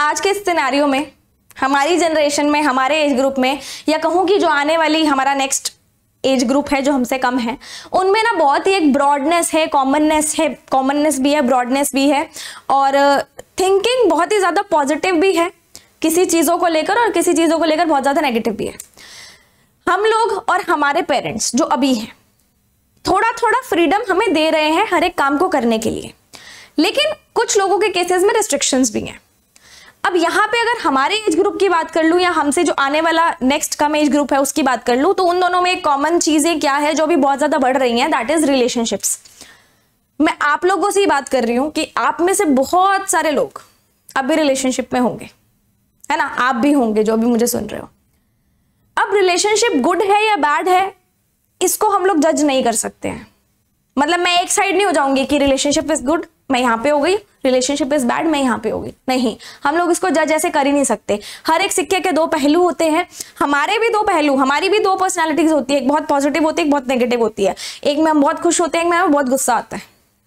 आज के सिनेरियो में हमारी जनरेशन में हमारे एज ग्रुप में या कहूँ कि जो आने वाली हमारा नेक्स्ट एज ग्रुप है जो हमसे कम है उनमें ना बहुत ही एक ब्रॉडनेस है कॉमननेस है कॉमननेस भी है ब्रॉडनेस भी है और थिंकिंग बहुत ही ज़्यादा पॉजिटिव भी है किसी चीज़ों को लेकर और किसी चीज़ों को लेकर बहुत ज़्यादा नेगेटिव भी है हम लोग और हमारे पेरेंट्स जो अभी हैं थोड़ा थोड़ा फ्रीडम हमें दे रहे हैं हर एक काम को करने के लिए लेकिन कुछ लोगों के केसेस में रिस्ट्रिक्शंस भी हैं अब यहाँ पे अगर हमारे एज ग्रुप की बात कर लूँ या हमसे जो आने वाला नेक्स्ट कम एज ग्रुप है उसकी बात कर लूँ तो उन दोनों में एक कॉमन चीज़ें क्या है जो भी बहुत ज़्यादा बढ़ रही हैं दैट इज़ रिलेशनशिप्स मैं आप लोगों से ही बात कर रही हूँ कि आप में से बहुत सारे लोग अब भी रिलेशनशिप में होंगे है ना आप भी होंगे जो भी मुझे सुन रहे हो अब रिलेशनशिप गुड है या बैड है इसको हम लोग जज नहीं कर सकते हैं मतलब मैं एक साइड नहीं हो जाऊंगी कि रिलेशनशिप इज गुड मैं यहाँ पे हो गई रिलेशनशिप इज बैड मैं यहाँ पे होगी नहीं हम लोग इसको जज ऐसे कर ही नहीं सकते हर एक सिक्के के दो पहलू होते हैं हमारे भी दो पहलू हमारी भी दो पर्सनैलिटीज होती है एक बहुत पॉजिटिव होती है एक बहुत नेगेटिव होती है एक में हम बहुत खुश होते हैं एक में हमें बहुत गुस्सा आता है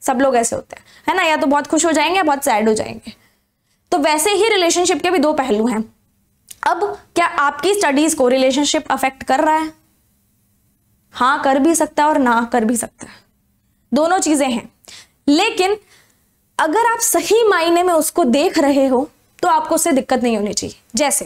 सब लोग ऐसे होते हैं है ना या तो बहुत खुश हो जाएंगे या बहुत सैड हो जाएंगे तो वैसे ही रिलेशनशिप के भी दो पहलू हैं अब क्या आपकी स्टडीज को रिलेशनशिप अफेक्ट कर रहा है हाँ कर भी सकता है और ना कर भी सकता है दोनों चीजें हैं लेकिन अगर आप सही मायने में उसको देख रहे हो तो आपको उससे दिक्कत नहीं होनी चाहिए जैसे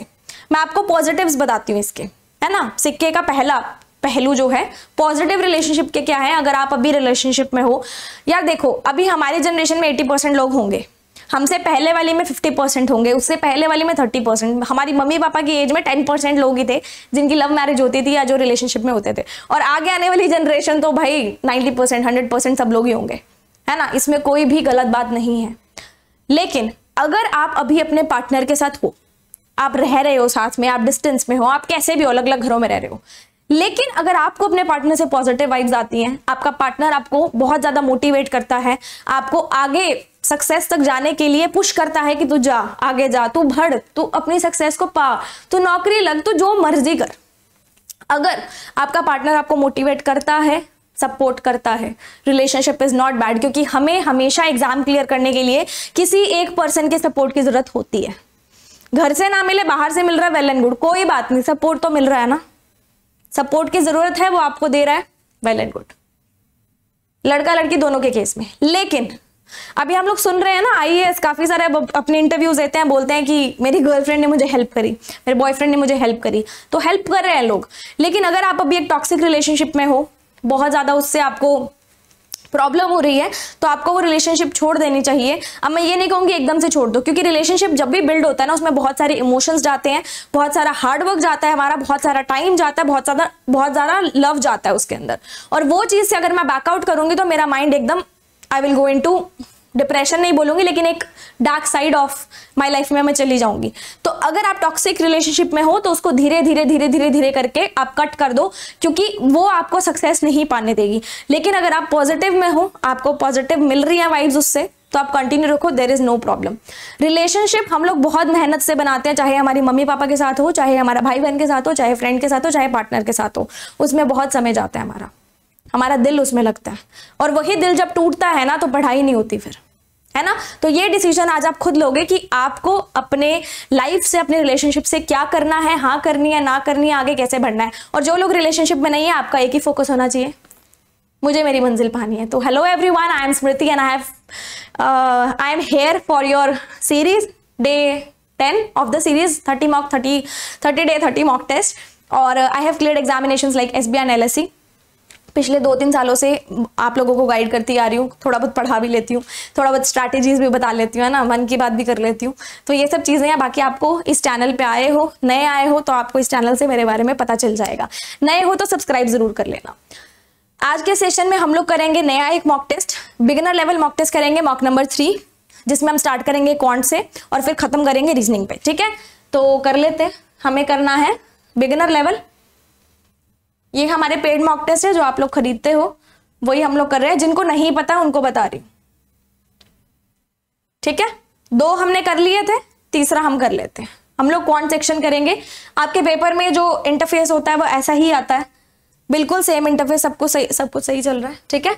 मैं आपको पॉजिटिव्स बताती हूँ इसके है ना सिक्के का पहला पहलू जो है पॉजिटिव रिलेशनशिप के क्या है अगर आप अभी रिलेशनशिप में हो यार देखो अभी हमारे जनरेशन में एट्टी परसेंट लोग होंगे हमसे पहले वाली में फिफ्टी परसेंट होंगे उससे पहले वाली में थर्टी परसेंट हमारी मम्मी पापा की एज में टेन परसेंट लोग ही थे जिनकी लव मैरिज होती थी या जो रिलेशनशिप में होते थे और आगे आने वाली जनरेशन तो भाई नाइन्टी परसेंट हंड्रेड परसेंट सब लोग ही होंगे है ना इसमें कोई भी गलत बात नहीं है लेकिन अगर आप अभी अपने पार्टनर के साथ हो आप रह रहे हो साथ में आप डिस्टेंस में हो आप कैसे भी हो अलग अलग घरों में रह रहे हो लेकिन अगर आपको अपने पार्टनर से पॉजिटिव वाइब्स आती हैं आपका पार्टनर आपको बहुत ज्यादा मोटिवेट करता है आपको आगे सक्सेस तक जाने के लिए पुश करता है कि तू जा आगे जा तू भड़ तू अपनी सक्सेस को पा तू नौकरी लग तू जो मर्जी कर अगर आपका पार्टनर आपको मोटिवेट करता है सपोर्ट करता है रिलेशनशिप इज़ नॉट बैड क्योंकि हमें हमेशा एग्जाम क्लियर करने के लिए किसी एक पर्सन के सपोर्ट की ज़रूरत होती है घर से ना मिले बाहर से मिल रहा है वेल एंड गुड कोई बात नहीं सपोर्ट तो मिल रहा है ना सपोर्ट की ज़रूरत है वो आपको दे रहा है वेल एंड गुड लड़का लड़की दोनों के केस में लेकिन अभी हम लोग सुन रहे हैं ना आई काफ़ी सारे अब अपने इंटरव्यूज देते हैं बोलते हैं कि मेरी गर्लफ्रेंड ने मुझे हेल्प करी मेरे बॉयफ्रेंड ने मुझे हेल्प करी तो हेल्प कर रहे हैं लोग लेकिन अगर आप अभी एक टॉक्सिक रिलेशनशिप में हो बहुत ज़्यादा उससे आपको प्रॉब्लम हो रही है तो आपको वो रिलेशनशिप छोड़ देनी चाहिए अब मैं ये नहीं कहूँगी एकदम से छोड़ दो क्योंकि रिलेशनशिप जब भी बिल्ड होता है ना उसमें बहुत सारे इमोशंस जाते हैं बहुत सारा हार्डवर्क जाता है हमारा बहुत सारा टाइम जाता है बहुत ज़्यादा बहुत ज़्यादा लव जाता है उसके अंदर और वो चीज़ से अगर मैं बैकआउट करूँगी तो मेरा माइंड एकदम I will go into depression नहीं बोलूंगी लेकिन एक dark side of my life में मैं चली जाऊंगी तो अगर आप टॉक्सिक रिलेशनशिप में हो तो उसको धीरे धीरे धीरे धीरे धीरे करके आप कट कर दो क्योंकि वो आपको सक्सेस नहीं पाने देगी लेकिन अगर आप पॉजिटिव में हो आपको पॉजिटिव मिल रही है वाइब्स उससे तो आप कंटिन्यू रखो there is no problem relationship हम लोग बहुत मेहनत से बनाते हैं चाहे हमारी मम्मी पापा के साथ हो चाहे हमारा भाई बहन के साथ हो चाहे फ्रेंड के साथ हो चाहे पार्टनर के साथ हो उसमें बहुत समय जाता है हमारा हमारा दिल उसमें लगता है और वही दिल जब टूटता है ना तो पढ़ाई नहीं होती फिर है ना तो ये डिसीजन आज आप खुद लोगे कि आपको अपने लाइफ से अपने रिलेशनशिप से क्या करना है हाँ करनी है ना करनी है आगे कैसे बढ़ना है और जो लोग रिलेशनशिप में नहीं है आपका एक ही फोकस होना चाहिए मुझे मेरी मंजिल पानी है तो hello everyone I am Smriti and I have I am here for your series day ten of the series thirty mock thirty thirty day thirty mock test और I have clear examination like S B and L S C पिछले दो तीन सालों से आप लोगों को guide करती आ रही हूँ थोड़ा बहुत पढ़ा भी लेती हूँ थोड़ा बहुत स्ट्रैटेजीज भी बता लेती हूँ है ना मन की बात भी कर लेती हूँ तो ये सब चीज़ें हैं बाकी आपको इस चैनल पे आए हो नए आए हो तो आपको इस चैनल से मेरे बारे में पता चल जाएगा नए हो तो सब्सक्राइब ज़रूर कर लेना आज के सेशन में हम लोग करेंगे नया एक mock test beginner level mock test करेंगे मॉक नंबर थ्री जिसमें हम स्टार्ट करेंगे कॉन्ट से और फिर ख़त्म करेंगे रीजनिंग पे ठीक है तो कर लेते हैं हमें करना है बिगिनर लेवल ये हमारे पेड मॉक टेस्ट है जो आप लोग खरीदते हो वही हम लोग कर रहे हैं जिनको नहीं पता उनको बता रही हूँ ठीक है दो हमने कर लिए थे तीसरा हम कर लेते हैं हम लोग कौन सेक्शन करेंगे आपके पेपर में जो इंटरफेस होता है वो ऐसा ही आता है बिल्कुल सेम इंटरफेस सबको सही सब कुछ सही चल रहा है ठीक है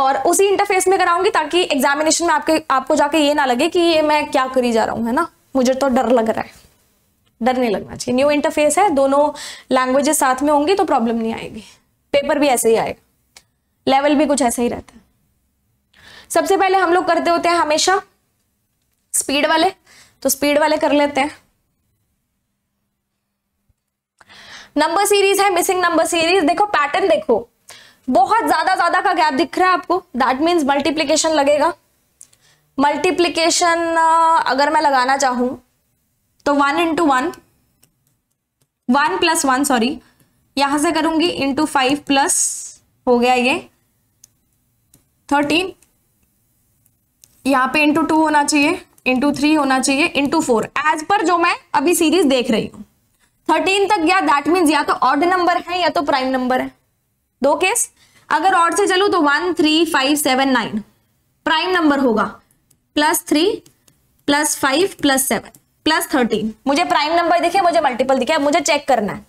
और उसी इंटरफेस में कराऊंगी ताकि एग्जामिनेशन में आपके आपको जाके ये ना लगे कि ये मैं क्या करी जा रहा हूँ है ना मुझे तो डर लग रहा है डरने लगना चाहिए न्यू इंटरफेस है दोनों लैंग्वेजेस साथ में होंगी तो प्रॉब्लम नहीं आएगी पेपर भी ऐसे ही आएगा लेवल भी कुछ ऐसा ही रहता है सबसे पहले हम लोग करते होते हैं हमेशा स्पीड वाले तो स्पीड वाले कर लेते हैं नंबर सीरीज है मिसिंग नंबर सीरीज देखो पैटर्न देखो बहुत ज्यादा ज्यादा का गैप दिख रहा है आपको दैट मीन्स मल्टीप्लीकेशन लगेगा मल्टीप्लीकेशन अगर मैं लगाना चाहूँ तो one into one one plus one sorry यहां से करूंगी इंटू फाइव प्लस हो गया ये थर्टीन यहां पे इंटू टू होना चाहिए इंटू थ्री होना चाहिए इंटू फोर एज पर जो मैं अभी सीरीज देख रही हूं थर्टीन तक गया दैट मीन्स या तो ऑड नंबर है या तो प्राइम नंबर है दो केस अगर ऑड से चलू तो one three five seven nine prime number होगा plus three plus five plus seven plus thirteen मुझे प्राइम नंबर दिखे मुझे मल्टीपल दिखे मुझे चेक करना है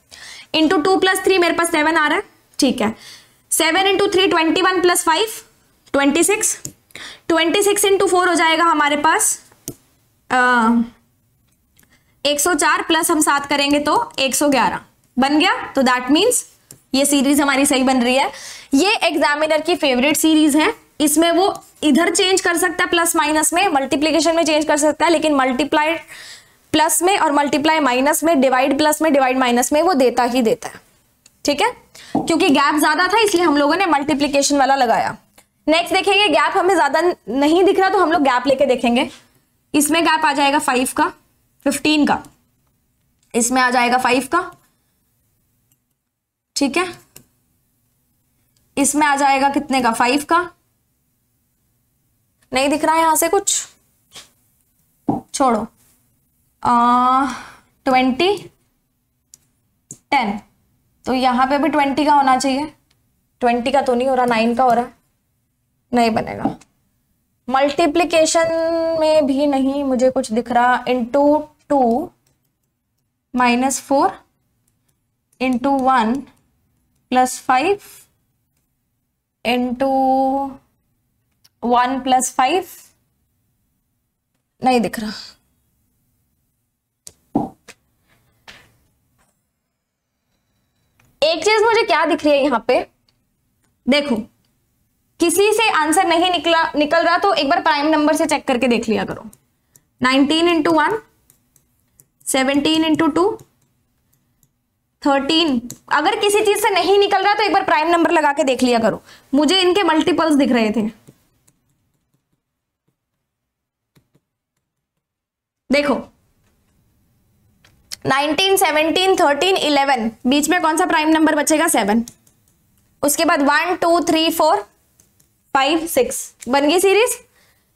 इंटू टू प्लस थ्री मेरे पास सेवन आ रहा है ठीक है seven into three twenty one plus five twenty six twenty six into four हो जाएगा हमारे पास एक सौ चार प्लस हम सात करेंगे तो एक सौ ग्यारह बन गया तो दैट मीन्स ये सीरीज हमारी सही बन रही है ये एग्जामिनर की फेवरेट सीरीज है इसमें वो इधर चेंज कर सकता है प्लस माइनस में मल्टीप्लीकेशन में चेंज कर सकता है लेकिन मल्टीप्लाइड प्लस में और मल्टीप्लाई माइनस में डिवाइड प्लस में डिवाइड माइनस में वो देता ही देता है ठीक है क्योंकि गैप ज्यादा था इसलिए हम लोगों ने मल्टीप्लीकेशन वाला लगाया नेक्स्ट देखेंगे गैप हमें ज्यादा नहीं दिख रहा तो हम लोग गैप लेके देखेंगे इसमें गैप आ जाएगा फाइव का फिफ्टीन का इसमें आ जाएगा फाइव का ठीक है इसमें आ जाएगा कितने का फाइव का नहीं दिख रहा है यहां से कुछ छोड़ो ट्वेंटी टेन तो यहाँ पे भी ट्वेंटी का होना चाहिए ट्वेंटी का तो नहीं हो रहा नाइन का हो रहा नहीं बनेगा मल्टीप्लीकेशन में भी नहीं मुझे कुछ दिख रहा into two minus four into one plus five into one plus five नहीं दिख रहा एक चीज मुझे क्या दिख रही है यहाँ पे देखो किसी से आंसर नहीं निकला निकल रहा तो एक बार प्राइम नंबर से चेक करके देख लिया करो 19 into one seventeen into two thirteen अगर किसी चीज से नहीं निकल रहा तो एक बार प्राइम नंबर लगा के देख लिया करो मुझे इनके मल्टीपल्स दिख रहे थे देखो नाइनटीन सेवनटीन थर्टीन इलेवन बीच में कौन सा प्राइम नंबर बचेगा सेवन उसके बाद one two three four five six बन गई सीरीज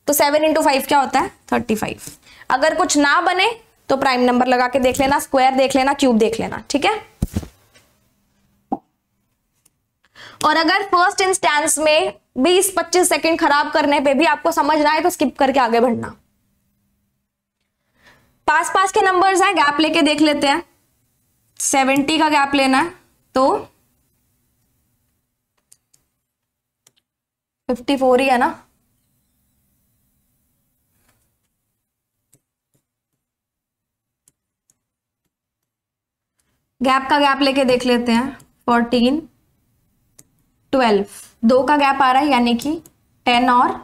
तो सेवन इंटू फाइव क्या होता है थर्टी फाइव अगर कुछ ना बने तो प्राइम नंबर लगा के देख लेना स्क्वायर देख लेना क्यूब देख लेना ठीक है और अगर फर्स्ट इंस्टेंस में 20-25 सेकंड खराब करने पे भी आपको समझ ना है तो स्किप करके आगे बढ़ना पास पास के नंबर्स हैं गैप लेके देख लेते हैं सेवेंटी का गैप लेना है तो फिफ्टी फोर ही है ना गैप का गैप लेके देख लेते हैं फोर्टीन ट्वेल्व दो का गैप आ रहा है यानी कि टेन और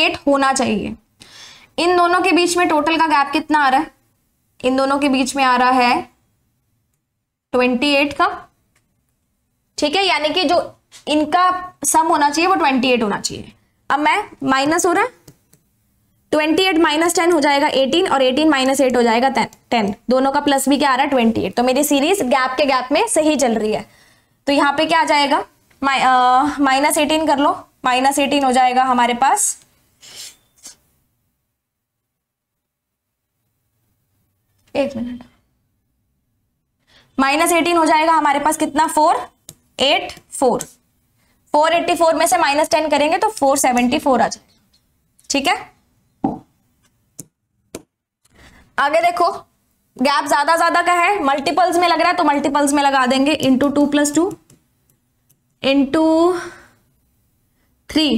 एट होना चाहिए इन दोनों के बीच में टोटल का गैप कितना आ रहा है इन दोनों के बीच में आ रहा है ट्वेंटी एट का ठीक है यानी कि जो इनका सम होना चाहिए वो ट्वेंटी एट होना चाहिए अब मैं माइनस हो रहा है ट्वेंटी एट माइनस टेन हो जाएगा एटीन और एटीन माइनस एट हो जाएगा टेन दोनों का प्लस भी क्या आ रहा है ट्वेंटी एट तो मेरी सीरीज गैप के गैप में सही चल रही है तो यहाँ पे क्या आ जाएगा माइनस एटीन कर लो माइनस एटीन हो जाएगा हमारे पास एक मिनट माइनस एटीन हो जाएगा हमारे पास कितना four eight four four eighty four में से माइनस टेन करेंगे तो फोर सेवेंटी फोर आ जाएगा ठीक है आगे देखो गैप ज्यादा ज्यादा का है मल्टीपल्स में लग रहा है तो मल्टीपल्स में लगा देंगे into two plus two into three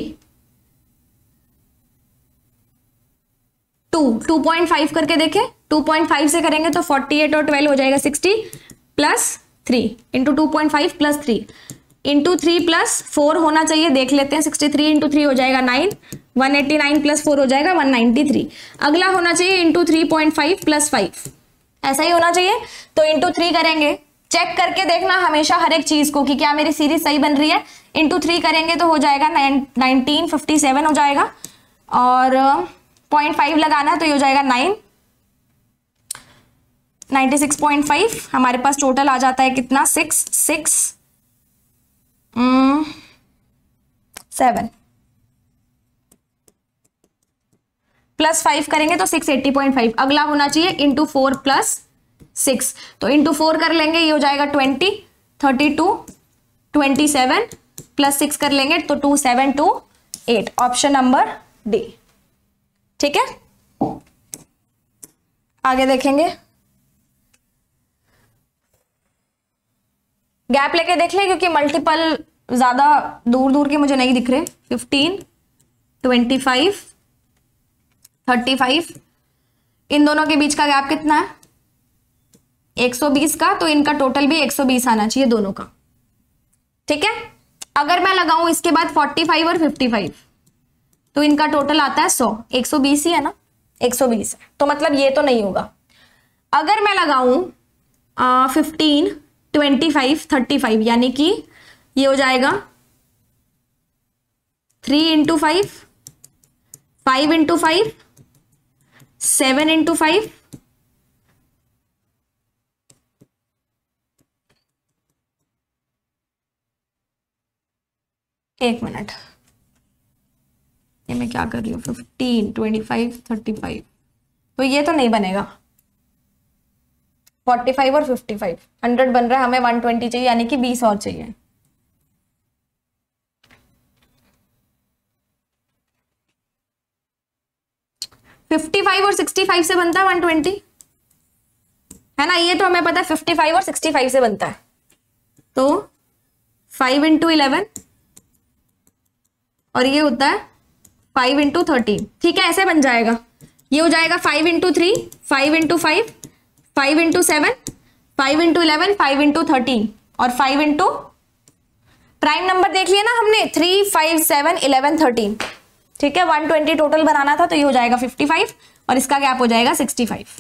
two two point five करके देखें 2.5 से करेंगे तो 48 और 12 हो जाएगा 60 plus three into two point five plus three into three plus four होना चाहिए देख लेते हैं सिक्सटी थ्री इंटू थ्री हो जाएगा nine one eighty nine plus four हो जाएगा वन नाइनटी थ्री अगला होना चाहिए into three point five plus five ऐसा ही होना चाहिए तो इंटू थ्री करेंगे चेक करके देखना हमेशा हर एक चीज को कि क्या मेरी सीरीज सही बन रही है इंटू थ्री करेंगे तो हो जाएगा नाइनटीन फिफ्टी सेवन हो जाएगा और पॉइंट फाइव लगाना तो ये हो जाएगा नाइन 96.5 हमारे पास टोटल आ जाता है कितना six six seven plus five करेंगे तो सिक्स एट्टी पॉइंट फाइव अगला होना चाहिए इंटू फोर प्लस सिक्स तो इंटू फोर कर लेंगे ये हो जाएगा twenty thirty two twenty seven plus six कर लेंगे तो two seven two eight option number D ठीक है आगे देखेंगे गैप लेके देख ले क्योंकि मल्टीपल ज्यादा दूर दूर के मुझे नहीं दिख रहे fifteen twenty five thirty five इन दोनों के बीच का गैप कितना है 120 का तो इनका टोटल भी 120 आना चाहिए दोनों का ठीक है अगर मैं लगाऊं इसके बाद 45 और 55 तो इनका टोटल आता है 100 120 ही है ना 120 है तो मतलब ये तो नहीं होगा अगर मैं लगाऊं fifteen twenty five thirty five यानी कि ये हो जाएगा three into five five into five seven into five एक मिनट ये मैं क्या कर रही हूँ fifteen twenty five thirty five तो ये तो नहीं बनेगा फोर्टी फाइव और फिफ्टी फाइव हंड्रेड बन रहा है हमें वन ट्वेंटी चाहिए यानी कि बीस और चाहिए फिफ्टी फाइव और सिक्सटी फाइव से बनता है वन ट्वेंटी है ना ये तो हमें पता है फिफ्टी फाइव और सिक्सटी फाइव से बनता है तो फाइव इंटू इलेवन और ये होता है फाइव इंटू थर्टीन ठीक है ऐसे बन जाएगा ये हो जाएगा five into three five into five five into seven five into eleven five into thirteen और फाइव इंटू प्राइम नंबर देख लिया ना हमने three five seven eleven thirteen ठीक है वन ट्वेंटी टोटल बनाना था तो ये हो जाएगा फिफ्टी फाइव और इसका गैप हो जाएगा सिक्सटी फाइव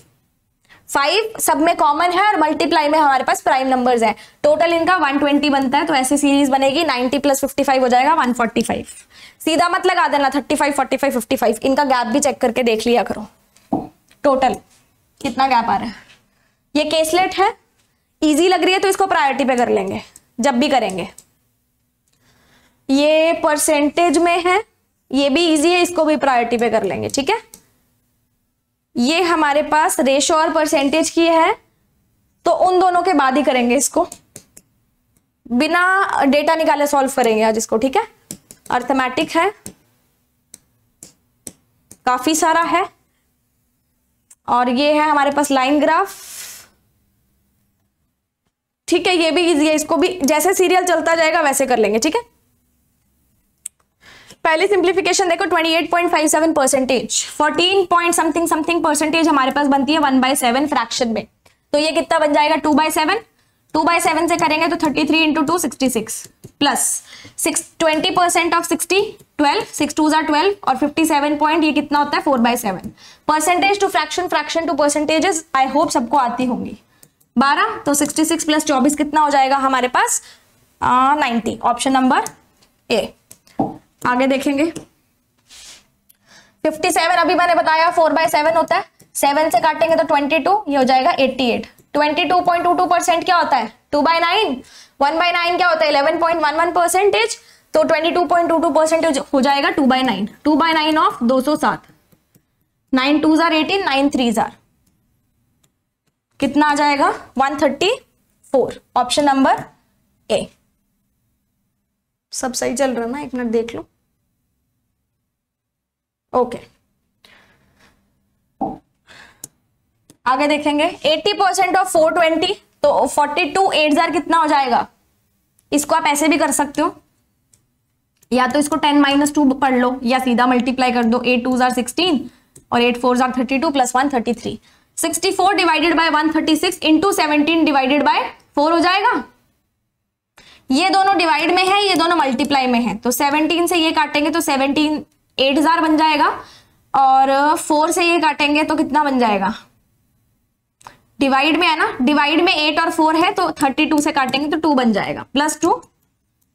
फाइव सब में कॉमन है और मल्टीप्लाई में हमारे पास प्राइम नंबर्स हैं टोटल इनका 120 बनता है तो ऐसी सीरीज बनेगी 90 प्लस 55 हो जाएगा 145 सीधा मत लगा देना 35 45 55 इनका गैप भी चेक करके देख लिया करो टोटल कितना गैप आ रहा है ये केसलेट है इजी लग रही है तो इसको प्रायोरिटी पे कर लेंगे जब भी करेंगे ये परसेंटेज में है ये भी इजी है इसको भी प्रायोरिटी पे कर लेंगे ठीक है ये हमारे पास रेशो और परसेंटेज की है तो उन दोनों के बाद ही करेंगे इसको बिना डेटा निकाले सॉल्व करेंगे आज इसको ठीक है अर्थमेटिक है काफी सारा है और ये है हमारे पास लाइन ग्राफ ठीक है ये भी इजी है इसको भी जैसे सीरियल चलता जाएगा वैसे कर लेंगे ठीक है पहले सिंप्लीफिकेशन देखो 28.57 percentage fourteen point something something percentage हमारे पास बनती है वन बाय सेवन फ्रैक्शन में तो ये कितना बन जाएगा two by seven two by seven से करेंगे तो thirty three into two sixty six plus six twenty percent of sixty twelve six two जार ट्वेल्व और फिफ्टी सेवन पॉइंट ये कितना होता है four by seven percentage to fraction fraction to percentages I hope सबको आती होंगी बारह तो सिक्सटी सिक्स प्लस चौबीस कितना हो जाएगा हमारे पास नाइनटी ऑप्शन नंबर ए आगे देखेंगे फिफ्टी सेवन अभी मैंने बताया फोर बाय सेवन होता है सेवन से काटेंगे तो ट्वेंटी टू ये हो जाएगा eighty eight twenty two point two two percent क्या होता है two by nine one by nine क्या होता है eleven point one one percentage तो twenty two point two two percentage हो जाएगा two by nine two by nine of दो सौ सात नाइन टू जार एटीन नाइन थ्री जार कितना आ जाएगा 134 ऑप्शन नंबर ए सब सही चल रहा है ना एक मिनट देख लो ओके आगे देखेंगे 80 परसेंट ऑफ 420 तो 42 टू कितना हो जाएगा इसको आप ऐसे भी कर सकते हो या तो इसको 10 माइनस टू पढ़ लो या सीधा मल्टीप्लाई कर दो एट टू जार सिक्सटीन और एट फोर जार thirty two plus one thirty three sixty four divided by one thirty six into seventeen divided by four हो जाएगा ये दोनों डिवाइड में है ये दोनों मल्टीप्लाई में है तो सेवनटीन से ये काटेंगे तो सेवनटीन एट हजार बन जाएगा और फोर से ये काटेंगे तो कितना बन जाएगा डिवाइड में है ना डिवाइड में एट और फोर है तो थर्टी टू से काटेंगे तो टू बन जाएगा plus two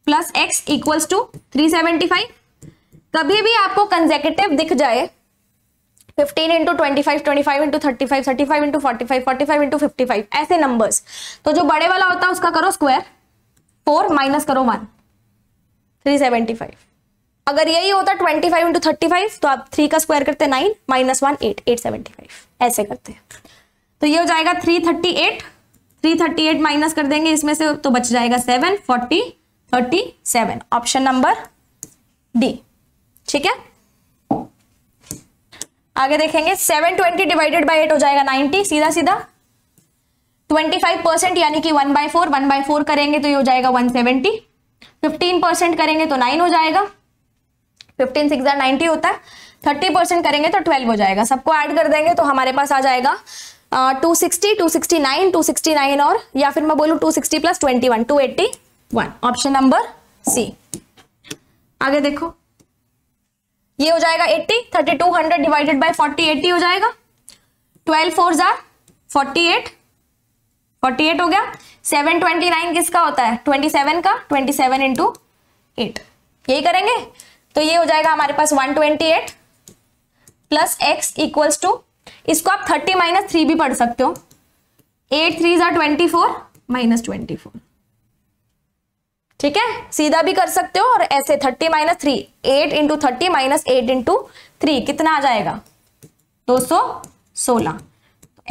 plus x equals two three seventy five कभी भी आपको कंजेकेटिव दिख जाए fifteen into twenty five twenty five into thirty five thirty five into forty five forty five into fifty five ऐसे नंबर्स तो जो बड़े वाला होता है उसका करो स्क्वायर फोर माइनस करो वन थ्री सेवेंटी फाइव अगर यही होता twenty five into thirty five तो आप थ्री का स्क्वायर करते nine minus one eight eight seventy five ऐसे करते हैं तो ये हो जाएगा three thirty eight three thirty eight minus कर देंगे इसमें से तो बच जाएगा seven forty thirty seven option number D ठीक है आगे देखेंगे seven twenty divided by eight हो जाएगा नाइनटी सीधा सीधा ट्वेंटी फाइव परसेंट यानी कि one by four one by four करेंगे तो ये हो जाएगा वन सेवेंटी फिफ्टीन परसेंट करेंगे तो नाइन हो जाएगा फिफ्टीन सिक्स नाइनटी होता है थर्टी परसेंट करेंगे तो ट्वेल्व हो जाएगा सबको ऐड कर देंगे तो हमारे पास आ जाएगा two sixty two sixty nine two sixty nine और या फिर मैं बोलूँ two sixty plus twenty one two eighty one option number C आगे देखो ये हो जाएगा 80 thirty two hundred divided by forty eighty हो जाएगा ट्वेल्व फोर जार फोर्टी एट फोर्टी एट हो गया सेवन ट्वेंटी नाइन किसका होता है ट्वेंटी सेवन का ट्वेंटी सेवन इंटू एट यही करेंगे तो ये हो जाएगा हमारे पास one twenty eight plus x equals two इसको आप थर्टी माइनस थ्री भी पढ़ सकते हो एट थ्री जार twenty four minus twenty four ठीक है सीधा भी कर सकते हो और ऐसे thirty minus three eight into thirty minus eight into three कितना आ जाएगा दो सौ सोलह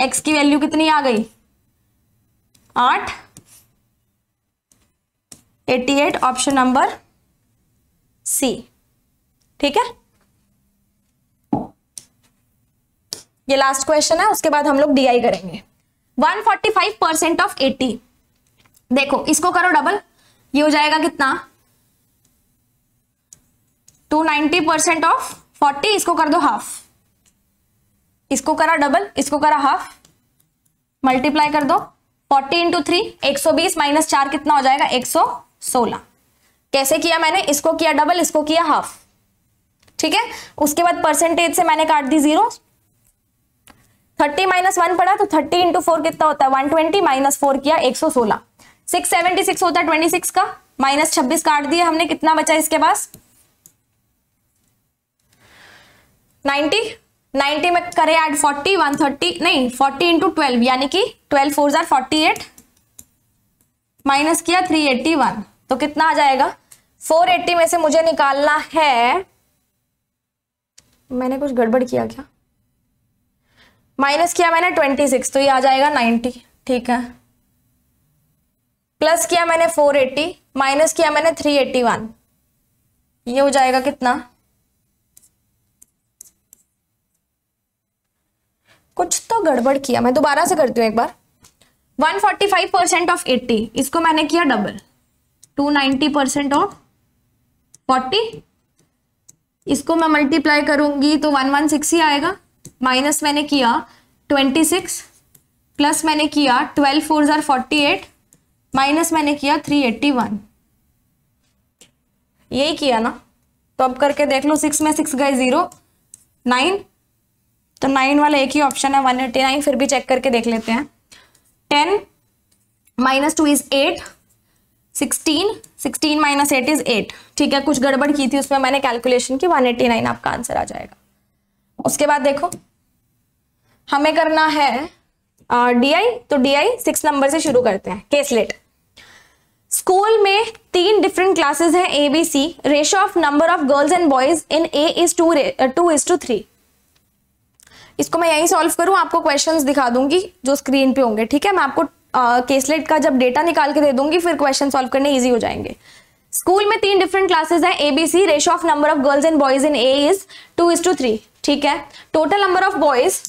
एक्स की वैल्यू कितनी आ गई आठ eighty eight option number C ठीक है ये लास्ट क्वेश्चन है उसके बाद हम लोग डीआई करेंगे 145 परसेंट ऑफ 80 देखो इसको करो डबल ये हो जाएगा कितना two ninety percent of forty इसको कर दो हाफ इसको करा डबल इसको करा हाफ मल्टीप्लाई कर दो फोर्टी इंटू थ्री एक सौ बीस माइनस चार कितना हो जाएगा एक सौ सोलह कैसे किया मैंने इसको किया डबल इसको किया हाफ ठीक है उसके बाद परसेंटेज से मैंने काट दी जीरो थर्टी माइनस वन पड़ा तो थर्टी इंटू फोर कितना होता है वन ट्वेंटी माइनस फोर किया एक सौ सोलह सिक्स सेवेंटी सिक्स होता है ट्वेंटी सिक्स का माइनस छब्बीस काट दिया हमने कितना बचा इसके पास नाइनटी नाइनटी में करें ऐड फोर्टी वन थर्टी नहीं फोर्टी इंटू ट्वेल्व यानी कि ट्वेल्व फोर जार फोर्टी एट माइनस किया थ्री एट्टी वन तो कितना आ जाएगा फोर एट्टी में से मुझे निकालना है मैंने कुछ गड़बड़ किया क्या माइनस किया मैंने ट्वेंटी सिक्स तो ये आ जाएगा नाइन्टी ठीक है प्लस किया मैंने 480 माइनस किया मैंने 381 ये हो जाएगा कितना कुछ तो गड़बड़ किया मैं दोबारा से करती हूँ एक बार 145 परसेंट ऑफ 80 इसको मैंने किया डबल 290 परसेंट ऑफ 40 इसको मैं मल्टीप्लाई करूंगी तो ही आएगा माइनस मैंने किया 26 प्लस मैंने किया 12 फोर जार फोर्टी एट माइनस मैंने किया थ्री एट्टी वन यही किया ना तो अब करके देख लो सिक्स में सिक्स गए जीरो नाइन तो नाइन वाला एक ही ऑप्शन है वन एट्टी नाइन फिर भी चेक करके देख लेते हैं ten minus two is eight sixteen sixteen minus eight is eight ठीक है कुछ गड़बड़ की थी उसमें मैंने कैलकुलेशन की वन एट्टी नाइन आपका आंसर आ जाएगा उसके बाद देखो हमें करना है डी आई तो डी आई सिक्स नंबर से शुरू करते हैं केसलेट स्कूल में तीन डिफरेंट क्लासेस हैं A B C ratio of number of girls and boys in A is to two is to three इसको मैं यहीं सॉल्व करूं आपको क्वेश्चंस दिखा दूंगी जो स्क्रीन पे होंगे ठीक है मैं आपको केसलेट uh, का जब डेटा निकाल के दे दूंगी फिर क्वेश्चन सॉल्व करने इजी हो जाएंगे स्कूल में तीन डिफरेंट क्लासेस हैं A B C ratio of number of girls and boys in A is two is to three ठीक है total number of boys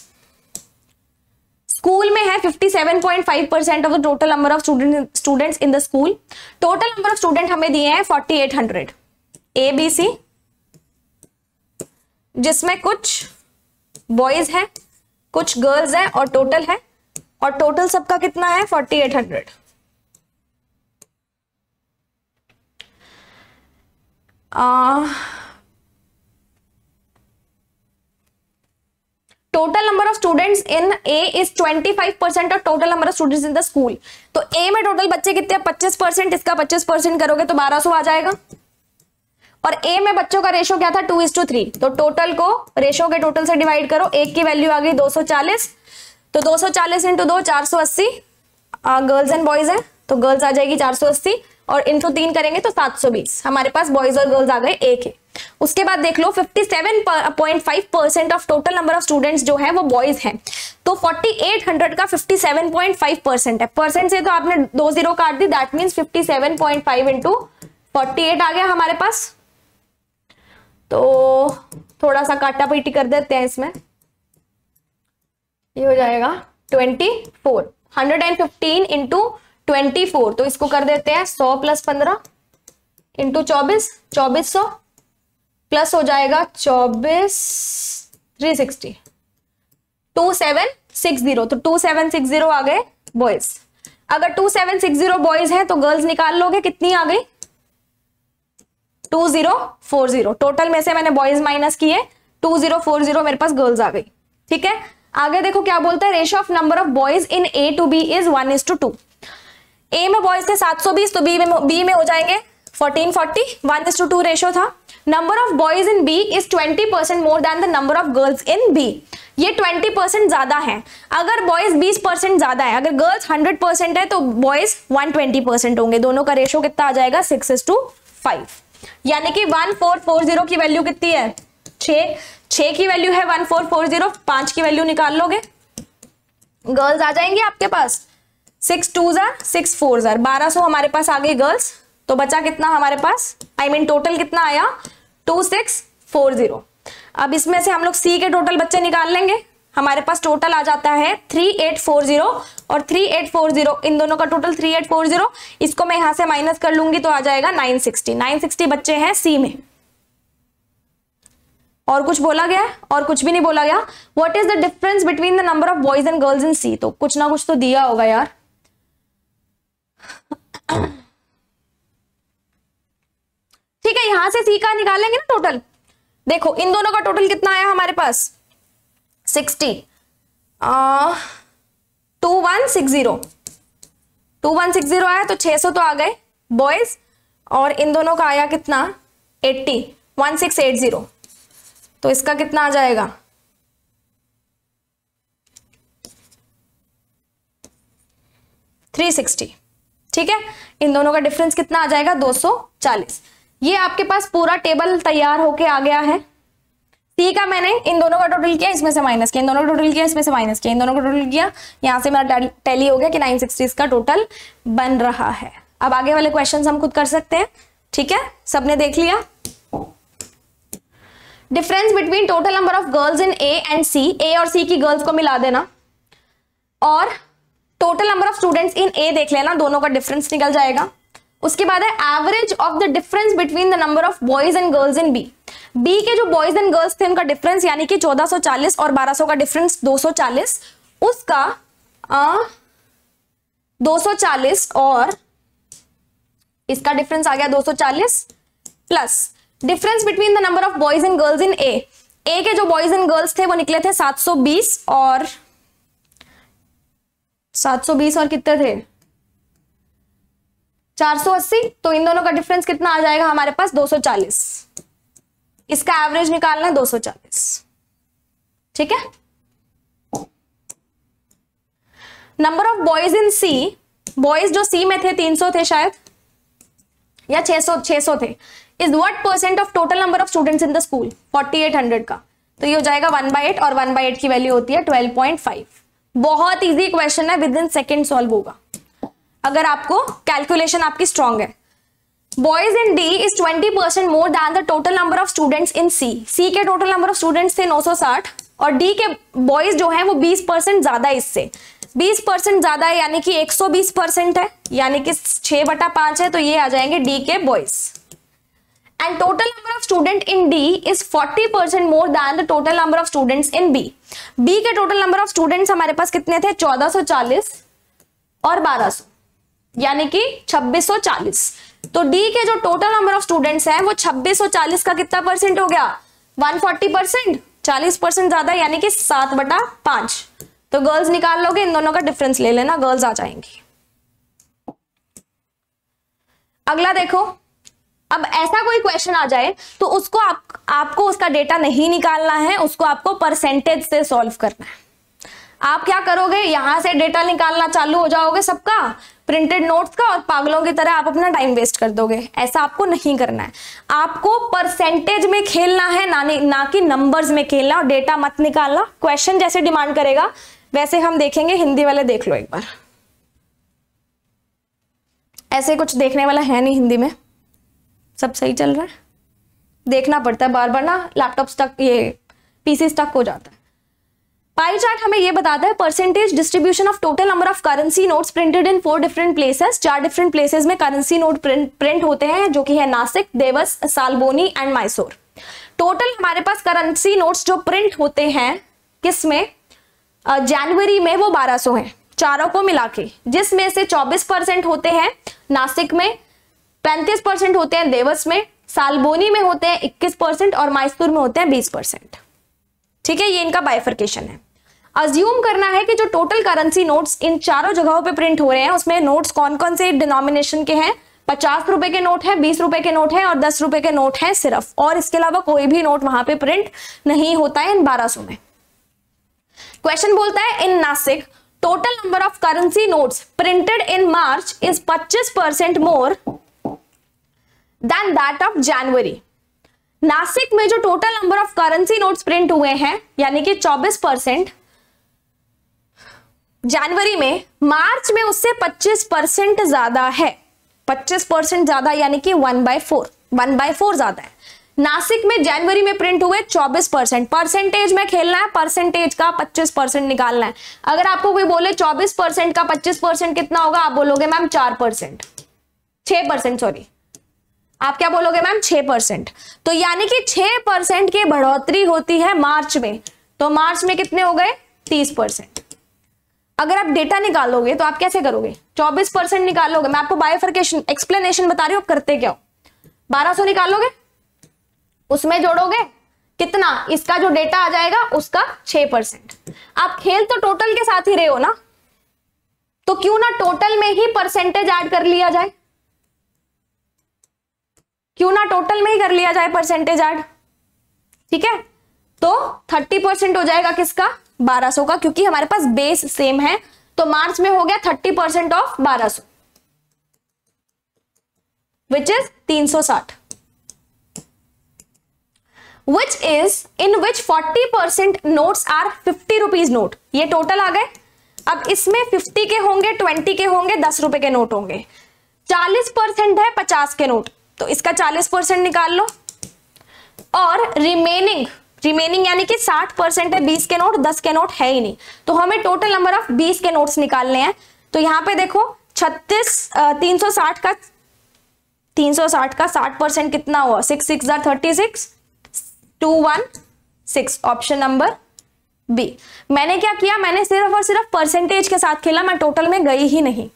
school में है 57.5 percent of the total number of student students in the school total number of student हमें दिए हैं 4800 ABC जिसमें कुछ boys हैं कुछ गर्ल्स हैं और टोटल है और टोटल सबका कितना है 4800 आ, total number of students in A is 25 percent और total number of students in the school तो ए में टोटल बच्चे कितने 25 परसेंट इसका 25 परसेंट करोगे तो 1200 आ जाएगा और ए में बच्चों का रेशो क्या था टू इज टू थ्री तो टोटल को रेशो के टोटल से डिवाइड करो एक की वैल्यू आ गई 240 तो 240 सौ चालीस इंटू तो दो चार सौ गर्ल्स एंड बॉयज है तो गर्ल्स आ जाएगी 480 और इंटू तीन करेंगे तो 720 हमारे पास बॉयज और गर्ल्स आ गए एक है उसके बाद देख लो 57.5 percent of total number of students जो है वो बॉयज हैं तो 4800 का 57.5 परसेंट है परसेंट से तो आपने दो जीरो काट दी दैट मीन्स 57.5 इंटू फोर्टी आ गया हमारे पास तो थोड़ा सा काटा पीटी कर देते हैं इसमें ये हो जाएगा twenty four hundred and fifteen into twenty four तो इसको कर देते हैं सौ प्लस पंद्रह इंटू चौबीस चौबीस सौ प्लस हो जाएगा चौबीस three sixty two seven six zero तो टू सेवन सिक्स जीरो आ गए बॉयज अगर two seven six zero boys है तो गर्ल्स निकाल लोगे कितनी आ गई two zero four zero total में से मैंने बॉयज माइनस किए टू जीरो फोर जीरो मेरे पास गर्ल्स आ गई ठीक है आगे देखो क्या बोलते हैं ratio of number of boys in A to B is one is to two A में बॉयज थे 720 तो बी में बी में हो जाएंगे 1440 one is to two ratio था number of boys in B is 20 percent more than the number of girls in B ये 20 percent ज्यादा है अगर बॉयज 20 परसेंट ज्यादा है अगर गर्ल्स 100 परसेंट है तो बॉयज 120 परसेंट होंगे दोनों का रेशो कितना आ जाएगा सिक्स इज टू फाइव यानी कि वन फोर फोर जीरो की वैल्यू कितनी है छ छ की वैल्यू है वन फोर फोर जीरो पाँच की वैल्यू निकाल लोगे गर्ल्स आ जाएंगे आपके पास सिक्स टू जार सिक्स फोर जार बारह सो हमारे पास आ गई गर्ल्स तो बचा कितना हमारे पास I I mean mean, total कितना आया टू सिक्स फोर जीरो अब इसमें से हम लोग सी के टोटल बच्चे निकाल लेंगे हमारे पास टोटल आ जाता है थ्री एट फोर जीरो और थ्री एट फोर जीरो इन दोनों का total three eight four zero इसको मैं यहां से माइनस कर लूंगी तो आ जाएगा नाइन सिक्सटी नाइन सिक्सटी बच्चे हैं सी में और कुछ बोला गया और कुछ भी नहीं बोला गया what is the difference between the number of boys and girls in C तो कुछ ना कुछ तो दिया होगा यार ठीक है यहां से सी का निकालेंगे ना टोटल देखो इन दोनों का टोटल कितना आया हमारे पास sixty two one six zero two one six zero आया तो छह सौ तो आ गए बॉयज और इन दोनों का आया कितना eighty one six eight zero तो इसका कितना आ जाएगा थ्री सिक्सटी ठीक है इन दोनों का डिफरेंस कितना आ जाएगा 240 ये आपके पास पूरा टेबल तैयार होके आ गया है सी का मैंने इन दोनों का टोटल किया इसमें से माइनस किया इन दोनों का टोटल किया इसमें से माइनस किया इन दोनों का टोटल किया यहाँ से मेरा टैली हो गया कि नाइन का टोटल बन रहा है अब आगे वाले क्वेश्चन हम खुद कर सकते हैं ठीक है सबने देख लिया difference between total number of girls in A and C A और सी की गर्ल्स को मिला देना और total number of students in A देख लेना दोनों का डिफरेंस निकल जाएगा उसके बाद है average of the difference between the number of boys and girls in B B के जो बॉयज एंड गर्ल्स थे उनका डिफरेंस यानी कि 1440 और 1200 का डिफरेंस 240 उसका आ, 240 और इसका डिफरेंस आ गया 240 plus difference between the number of boys and girls in A A के जो बॉयज एंड गर्ल्स थे वो निकले थे 720 और 720 और कितने थे 480 तो इन दोनों का डिफरेंस कितना आ जाएगा हमारे पास 240 इसका एवरेज निकालना है 240 ठीक है number of boys in C boys जो सी में थे 300 थे शायद या 600 600 थे is what percent of total number of students in the school 4800 का तो ये हो जाएगा 1 बाई एट और 1 बाई एट की वैल्यू होती है 12.5 बहुत इजी क्वेश्चन है विद इन सेकेंड सॉल्व होगा अगर आपको कैलकुलेशन आपकी स्ट्रांग है boys in D is 20 percent more than the total number of students in C C के टोटल नंबर ऑफ स्टूडेंट्स थे 960 और डी के बॉयज जो है वो 20 परसेंट ज्यादा इससे 20 परसेंट ज्यादा है यानी कि 120 परसेंट है यानी कि 6 बटा पांच है तो ये आ जाएंगे डी के boys and total number of student in D is 40% more than the total number of students in B. B के total number of students हमारे पास कितने थे 1440 और 1200 यानी कि 2640 तो D के जो total number of students हैं वो 2640 का कितना परसेंट हो गया 140 परसेंट चालीस परसेंट ज्यादा यानी कि सात बटा पांच तो गर्ल्स निकाल लोगे इन दोनों का डिफरेंस ले लेना गर्ल्स आ जाएंगी अगला देखो अब ऐसा कोई क्वेश्चन आ जाए तो उसको आप, आपको उसका डेटा नहीं निकालना है उसको आपको परसेंटेज से सॉल्व करना है आप क्या करोगे यहां से डेटा निकालना चालू हो जाओगे सबका प्रिंटेड नोट्स का और पागलों की तरह आप अपना टाइम वेस्ट कर दोगे ऐसा आपको नहीं करना है आपको परसेंटेज में खेलना है ना, ना कि नंबर्स में खेलना और डेटा मत निकालना क्वेश्चन जैसे डिमांड करेगा वैसे हम देखेंगे हिंदी वाले देख लो एक बार ऐसे कुछ देखने वाला है नहीं हिंदी में सब सही चल रहा है देखना पड़ता है बार बार ना लैपटॉप स्टक ये पीसी स्टक हो जाता है पाई चार्ट हमें ये बताता है percentage distribution of total number of currency notes printed in four different places चार डिफरेंट प्लेसेस में करेंसी नोट प्रिंट होते हैं जो कि है नासिक देवस सालबोनी एंड मैसूर टोटल हमारे पास करेंसी नोट्स जो प्रिंट होते हैं किस में जनवरी में वो 1200 हैं चारों को मिला के जिसमें से 24 परसेंट होते हैं नासिक में पैंतीस परसेंट होते हैं देवस में सालबोनी में होते हैं इक्कीस परसेंट और माइसूर में होते हैं बीस परसेंट ठीक है ये इनका बाइफर्केशन है अज्यूम करना है कि जो टोटल करेंसी नोट्स इन चारों जगहों पे प्रिंट हो रहे हैं उसमें नोट्स कौन कौन से डिनोमिनेशन के हैं पचास रुपए के नोट है बीस रुपए के नोट है और दस रुपए के नोट है सिर्फ और इसके अलावा कोई भी नोट वहां पे प्रिंट नहीं होता है इन बारह सौ में क्वेश्चन बोलता है in Nashik total number of currency notes printed in March is पच्चीस percent more than that of January Nashik में जो total number of currency note print हुए हैं यानी कि 24 परसेंट जनवरी में मार्च में उससे 25 परसेंट ज्यादा है 25 परसेंट ज्यादा यानी कि one by four one by four ज्यादा है नासिक में जनवरी में प्रिंट हुए 24 परसेंट परसेंटेज में खेलना है परसेंटेज का 25 परसेंट निकालना है अगर आपको कोई बोले 24 परसेंट का 25 परसेंट कितना होगा आप बोलोगे मैम चार परसेंट छह परसेंट सॉरी आप क्या बोलोगे मैम छह परसेंट तो यानी कि छह परसेंट की बढ़ोतरी होती है मार्च में तो मार्च में कितने हो गए तीस परसेंट अगर आप डेटा निकालोगे तो आप कैसे करोगे चौबीस परसेंट निकालोगे मैं आपको बायोफर्केशन एक्सप्लेनेशन बता रही हूं आप करते क्या हो बारह सौ निकालोगे उसमें जोड़ोगे कितना इसका जो डेटा आ जाएगा उसका छह परसेंट आप खेल तो टोटल के साथ ही रहे हो ना तो क्यों ना टोटल में ही परसेंटेज ऐड कर लिया जाए क्यों ना टोटल में ही कर लिया जाए परसेंटेज एड ठीक है तो 30 परसेंट हो जाएगा किसका 1200 का क्योंकि हमारे पास बेस सेम है तो मार्च में हो गया 30 परसेंट ऑफ 1200 तीन सौ 360 which is in which forty percent note are fifty rupees note ये टोटल आ गए अब इसमें 50 के होंगे 20 के होंगे 10 रुपए के नोट होंगे 40 परसेंट है 50 के नोट तो इसका चालीस परसेंट निकाल लो और रिमेनिंग रिमेनिंग यानी कि 60 परसेंट है 20 के नोट 10 के नोट है ही नहीं तो हमें टोटल नंबर ऑफ 20 के नोट्स निकालने हैं तो यहां पे देखो 36 360 का 360 का 60 परसेंट कितना हुआ six six thirty six two one six option number B मैंने क्या किया मैंने सिर्फ और सिर्फ परसेंटेज के साथ खेला मैं टोटल में गई ही नहीं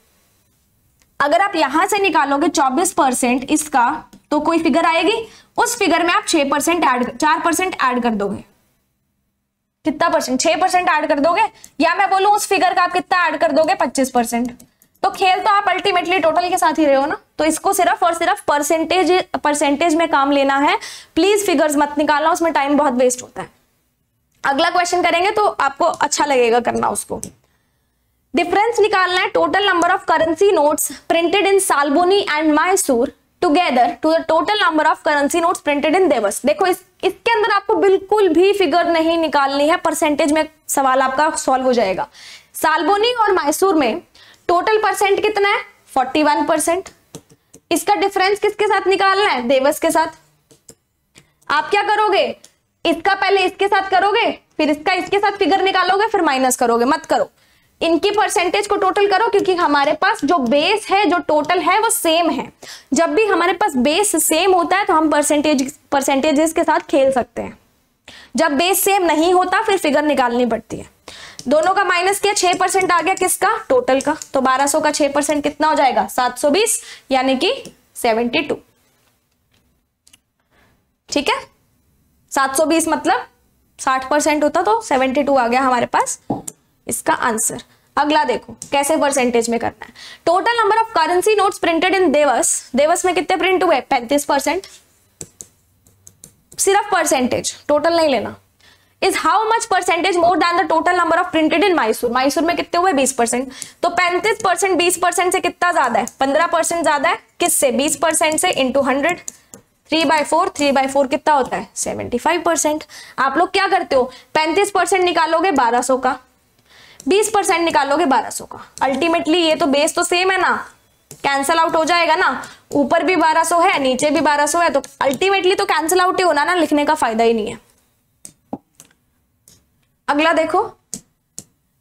अगर आप यहां से निकालोगे 24 परसेंट इसका तो कोई फिगर आएगी उस फिगर में आप 6 परसेंट एड चार परसेंट एड कर दोगे कितना परसेंट छह परसेंट एड कर दोगे या मैं बोलूं उस फिगर का आप कितना ऐड कर दोगे पच्चीस परसेंट तो खेल तो आप अल्टीमेटली टोटल के साथ ही रहे हो ना तो इसको सिर्फ और सिर्फ परसेंटेज परसेंटेज में काम लेना है प्लीज फिगर्स मत निकालना उसमें टाइम बहुत वेस्ट होता है अगला क्वेश्चन करेंगे तो आपको अच्छा लगेगा करना उसको डिफरेंस निकालना है total number of currency notes printed in Salboni and Mysore together to the total number of currency notes printed in Dewas देखो इस इसके अंदर आपको बिल्कुल भी फिगर नहीं निकालनी है परसेंटेज में सवाल आपका सॉल्व हो जाएगा सालबोनी और मैसूर में टोटल परसेंट कितना है 41 परसेंट इसका डिफरेंस किसके साथ निकालना है देवस के साथ आप क्या करोगे इसका पहले इसके साथ करोगे फिर इसका इसके साथ फिगर निकालोगे फिर माइनस करोगे मत करो इनकी परसेंटेज को टोटल करो क्योंकि हमारे पास जो बेस है जो टोटल है वो सेम है जब भी हमारे पास बेस सेम होता है तो हम परसेंटेज परसेंटेजेस के साथ खेल सकते हैं जब बेस सेम नहीं होता फिर फिगर निकालनी पड़ती है दोनों का माइनस किया छह परसेंट आ गया किसका टोटल का तो 1200 का छह परसेंट कितना हो जाएगा 720 यानी कि 72 ठीक है 720 मतलब 60 परसेंट होता तो 72 आ गया हमारे पास इसका आंसर अगला देखो कैसे परसेंटेज में करना है total number of currency notes printed in Dewas Dewas में कितने प्रिंट हुए पैंतीस परसेंट सिर्फ परसेंटेज टोटल नहीं लेना is how much percentage more than the total number of printed in Mysore Mysore में कितने हुए बीस परसेंट तो पैंतीस परसेंट बीस परसेंट से कितना ज्यादा है पंद्रह परसेंट ज्यादा है किससे बीस परसेंट से into hundred three by four three by four कितना होता है सेवेंटी फाइव परसेंट आप लोग क्या करते हो पैंतीस परसेंट निकालोगे बारह सौ का बीस परसेंट निकालोगे बारह सौ का अल्टीमेटली ये तो बेस तो सेम है ना कैंसल आउट हो जाएगा ना ऊपर भी 1200 है नीचे भी 1200 है तो अल्टीमेटली तो कैंसल आउट ही होना ना लिखने का फायदा ही नहीं है अगला देखो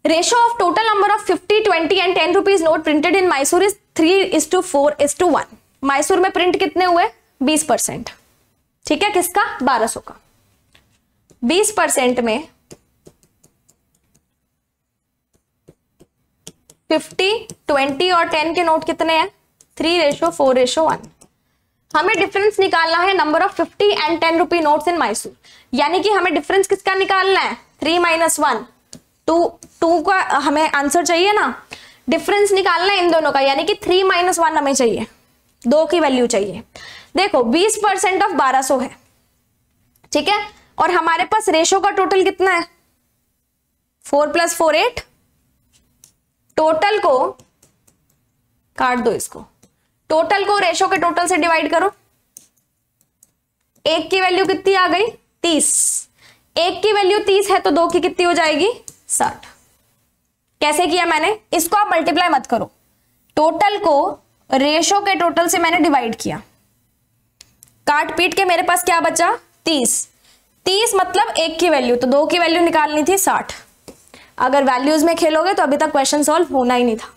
ratio of total number of 50, 20 and 10 rupees note printed in Mysore is three is two four is two one Mysore में प्रिंट कितने हुए 20 परसेंट ठीक है किसका 1200 का 20 परसेंट में फिफ्टी ट्वेंटी और टेन के नोट कितने हैं three ratio four ratio one हमें डिफरेंस निकालना है number of fifty and ten rupee note in Mysore यानी कि हमें डिफरेंस किसका निकालना है three minus one two two का हमें आंसर चाहिए ना डिफरेंस निकालना है इन दोनों का यानी कि थ्री माइनस वन हमें चाहिए दो की वैल्यू चाहिए देखो बीस परसेंट ऑफ बारह सौ है ठीक है और हमारे पास रेशो का टोटल कितना है four plus four eight total को काट दो इसको टोटल को रेशो के टोटल से डिवाइड करो एक की वैल्यू कितनी आ गई तीस एक की वैल्यू तीस है तो दो की कितनी हो जाएगी साठ कैसे किया मैंने इसको आप मल्टीप्लाई मत करो टोटल को रेशो के टोटल से मैंने डिवाइड किया काट पीट के मेरे पास क्या बचा तीस तीस मतलब एक की वैल्यू तो दो की वैल्यू निकालनी थी साठ अगर वैल्यूज में खेलोगे तो अभी तक क्वेश्चन सॉल्व होना ही नहीं था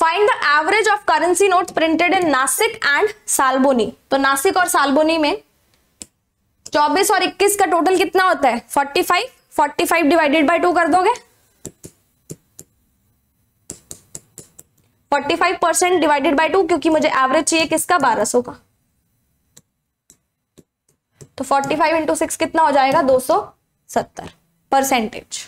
find the average of currency note printed in Nashik and Salboni तो नासिक और सालबोनी में 24 और 21 का टोटल कितना होता है 45 45 डिवाइडेड बाय टू कर दोगे 45 परसेंट डिवाइडेड बाय टू क्योंकि मुझे एवरेज चाहिए किसका 1200 का तो 45 फाइव इंटू सिक्स कितना हो जाएगा 200 सत्तर परसेंटेज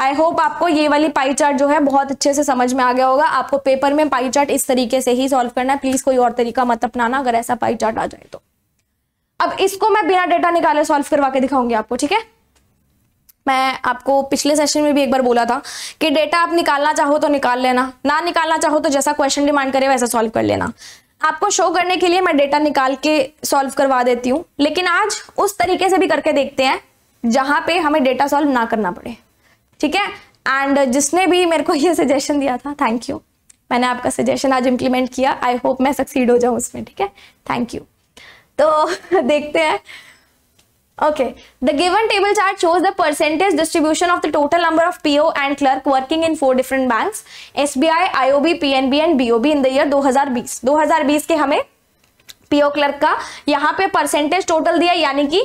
आई होप आपको ये वाली पाई चार्ट जो है बहुत अच्छे से समझ में आ गया होगा आपको पेपर में पाई चार्ट इस तरीके से ही सॉल्व करना है प्लीज कोई और तरीका मत अपनाना अगर ऐसा पाई चार्ट आ जाए तो अब इसको मैं बिना डेटा निकाले सॉल्व करवा के दिखाऊंगी आपको ठीक है मैं आपको पिछले सेशन में भी एक बार बोला था कि डेटा आप निकालना चाहो तो निकाल लेना ना निकालना चाहो तो जैसा क्वेश्चन डिमांड करे वैसा सॉल्व कर लेना आपको शो करने के लिए मैं डेटा निकाल के सॉल्व करवा देती हूँ लेकिन आज उस तरीके से भी करके देखते हैं जहाँ पे हमें डेटा सॉल्व ना करना पड़े ठीक है एंड जिसने भी मेरे को ये सजेशन दिया था थैंक यू मैंने आपका सजेशन आज इम्प्लीमेंट किया आई होप मैं सक्सीड हो जाऊँ उसमें ठीक है थैंक यू तो देखते हैं Okay, the given table chart shows the percentage distribution of the total number of PO and clerk working in four different banks SBI, IOB, PNB and BOB in the year 2020. 2020 के हमें PO clerk का यहाँ पे percentage total दिया यानी कि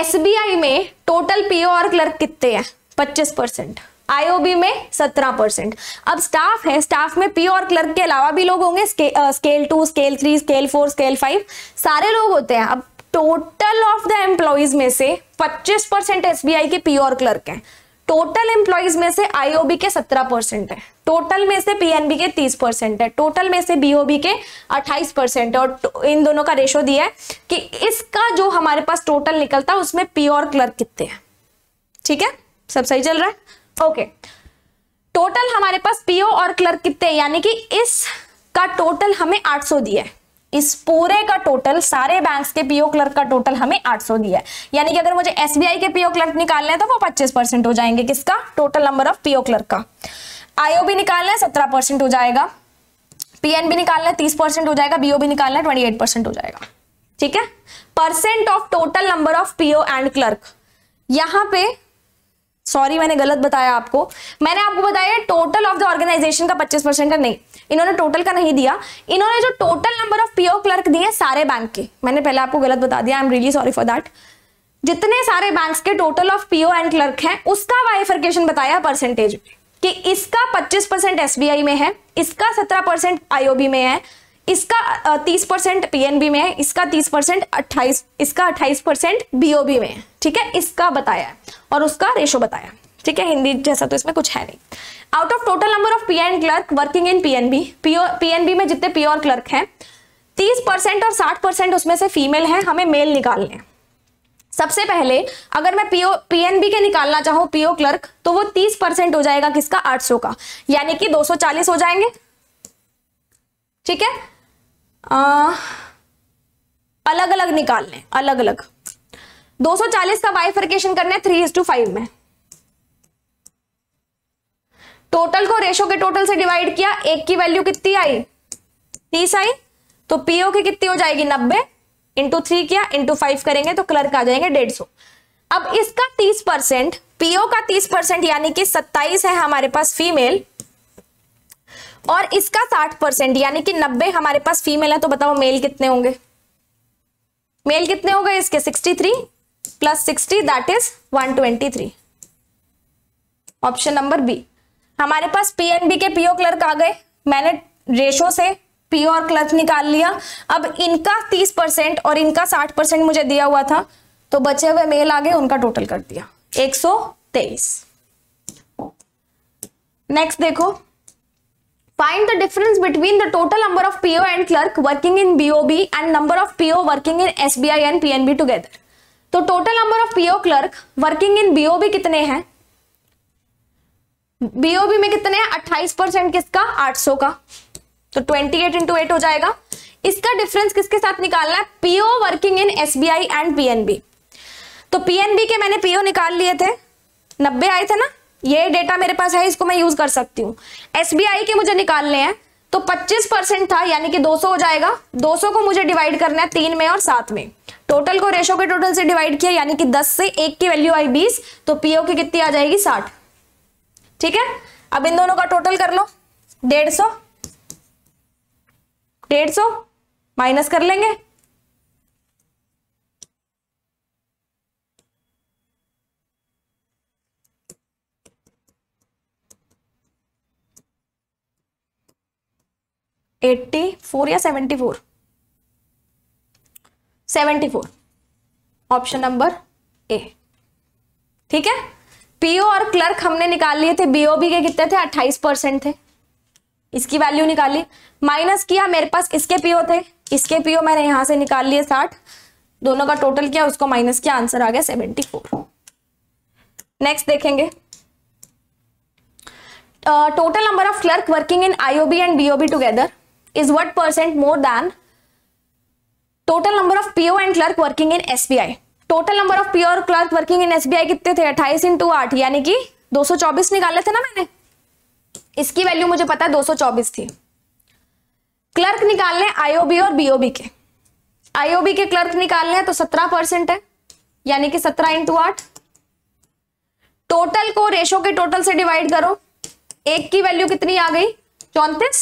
SBI में total PO और क्लर्क कितने हैं 25 परसेंट आईओबी में 17 परसेंट अब स्टाफ है स्टाफ में पीओ और क्लर्क के अलावा भी लोग होंगे sca, ah, scale two scale three scale four scale five सारे लोग होते हैं अब टोटल ऑफ द एम्प्लॉज में से 25 परसेंट एस के पीओ और क्लर्क हैं टोटल एम्प्लॉयज में से आईओबी के 17 परसेंट है टोटल में से पीएनबी के 30 परसेंट है टोटल में से बीओबी के 28 परसेंट है और तो, इन दोनों का रेशो दिया है कि इसका जो हमारे पास टोटल निकलता है उसमें पी और क्लर्क कितने हैं ठीक है सब सही चल रहा है ओके टोटल हमारे पास पीओ और क्लर्क कितने यानी कि इसका टोटल हमें आठ दिया है इस पूरे का टोटल सारे बैंक्स के पीओ क्लर्क का टोटल हमें 800 दिया है यानी कि अगर मुझे एसबीआई के पीओ क्लर्क निकालने हैं तो वो 25 परसेंट हो जाएंगे किसका total number of PO clerk का आईओबी निकालना है सत्रह परसेंट हो जाएगा पीएनबी निकालना है तीस परसेंट हो जाएगा बीओबी निकालना है ट्वेंटी एट परसेंट हो जाएगा ठीक है percent of total number of PO and clerk यहां पर सॉरी मैंने गलत बताया आपको मैंने आपको बताया टोटल ऑफ द ऑर्गेनाइजेशन का पच्चीस परसेंट का नहीं इन्होंने टोटल का नहीं दिया इन्होंने जो total number of PO clerk दिए सारे बैंक के मैंने पहले आपको गलत बता दिया I am really sorry for that जितने सारे बैंक के total of PO and clerk हैं उसका वाइफर्केशन बताया परसेंटेज कि इसका 25 परसेंट एस में है इसका 17 परसेंट आईओबी में है इसका 30 परसेंट पीएनबी में है इसका 30 परसेंट अट्ठाईस इसका 28 परसेंट बीओबी में है ठीक है इसका बताया और उसका रेशो बताया ठीक है हिंदी जैसा तो इसमें कुछ है नहीं out of total number of PN clerk working in PNB PNB में जितने पीओर क्लर्क हैं तीस परसेंट और साठ परसेंट उसमें से फीमेल है हमें मेल निकालने सबसे पहले अगर मैं पीओ पीएनबी के निकालना चाहूं पीओ क्लर्क तो वो तीस परसेंट हो जाएगा किसका 800 का यानी कि 240 हो जाएंगे ठीक है आ, अलग अलग निकालने अलग अलग 240 का बाइफर्केशन करना है थ्री इज टू फाइव में टोटल को रेशो के टोटल से डिवाइड किया एक की वैल्यू कितनी आई तीस आई तो पीओ की कितनी हो जाएगी नब्बे इंटू थ्री किया इंटू फाइव करेंगे तो क्लर्क आ जाएंगे डेढ़ सौ अब इसका तीस परसेंट पीओ का तीस परसेंट यानी कि सत्ताईस है हमारे पास फीमेल और इसका साठ परसेंट यानी कि नब्बे हमारे पास फीमेल है तो बताओ मेल कितने होंगे मेल कितने हो गए इसके sixty three plus sixty that is one twenty three option number B हमारे पास पीएनबी के पीओ क्लर्क आ गए मैंने रेशो से पीओ और क्लर्क निकाल लिया अब इनका 30 परसेंट और इनका 60 परसेंट मुझे दिया हुआ था तो बचे हुए मेल आ गए उनका टोटल कर दिया 123 नेक्स्ट देखो find the difference between the total number of PO and clerk working in BOB and number of PO working in I and PNB together तो total number of PO clerk working in BOB कितने हैं BOB में कितने अट्ठाईस percent किसका 800 का तो 28 eight into eight हो जाएगा इसका डिफरेंस किसके साथ निकालना है PO working in SBI and PNB तो पीएनबी के मैंने पीओ निकाल लिए थे नब्बे आए थे ना ये डेटा मेरे पास है इसको मैं यूज कर सकती हूँ एसबीआई के मुझे निकालने हैं तो 25 परसेंट था यानी कि 200 हो जाएगा 200 को मुझे डिवाइड करना है तीन में और सात में टोटल को रेशो के टोटल से डिवाइड किया यानी कि 10 से एक की वैल्यू आई 20 तो पीओ की कितनी आ जाएगी 60 ठीक है अब इन दोनों का टोटल कर लो डेढ़ सौ डेढ़ सौ माइनस कर लेंगे एट्टी फोर या seventy four seventy four option number A ठीक है पीओ और क्लर्क हमने निकाल लिए थे बीओबी के कितने थे अट्ठाईस परसेंट थे इसकी वैल्यू निकाली माइनस किया मेरे पास इसके पीओ थे इसके पीओ मैंने यहां से निकाल लिए साठ दोनों का टोटल किया उसको माइनस किया आंसर आ गया सेवेंटी फोर नेक्स्ट देखेंगे total number of clerk working in IOB and BOB together is what percent more than total number of PO and clerk working in SBI total number of pure clerk working in SBI कितने थे अट्ठाईस into आठ यानी कि 224 निकाले थे ना मैंने इसकी वैल्यू मुझे पता है 224 थी क्लर्क निकालने आईओबी और बीओबी के आईओबी के क्लर्क निकालने तो 17 परसेंट है यानी कि 17 इंटू आठ टोटल को रेशो के टोटल से डिवाइड करो एक की वैल्यू कितनी आ गई चौंतीस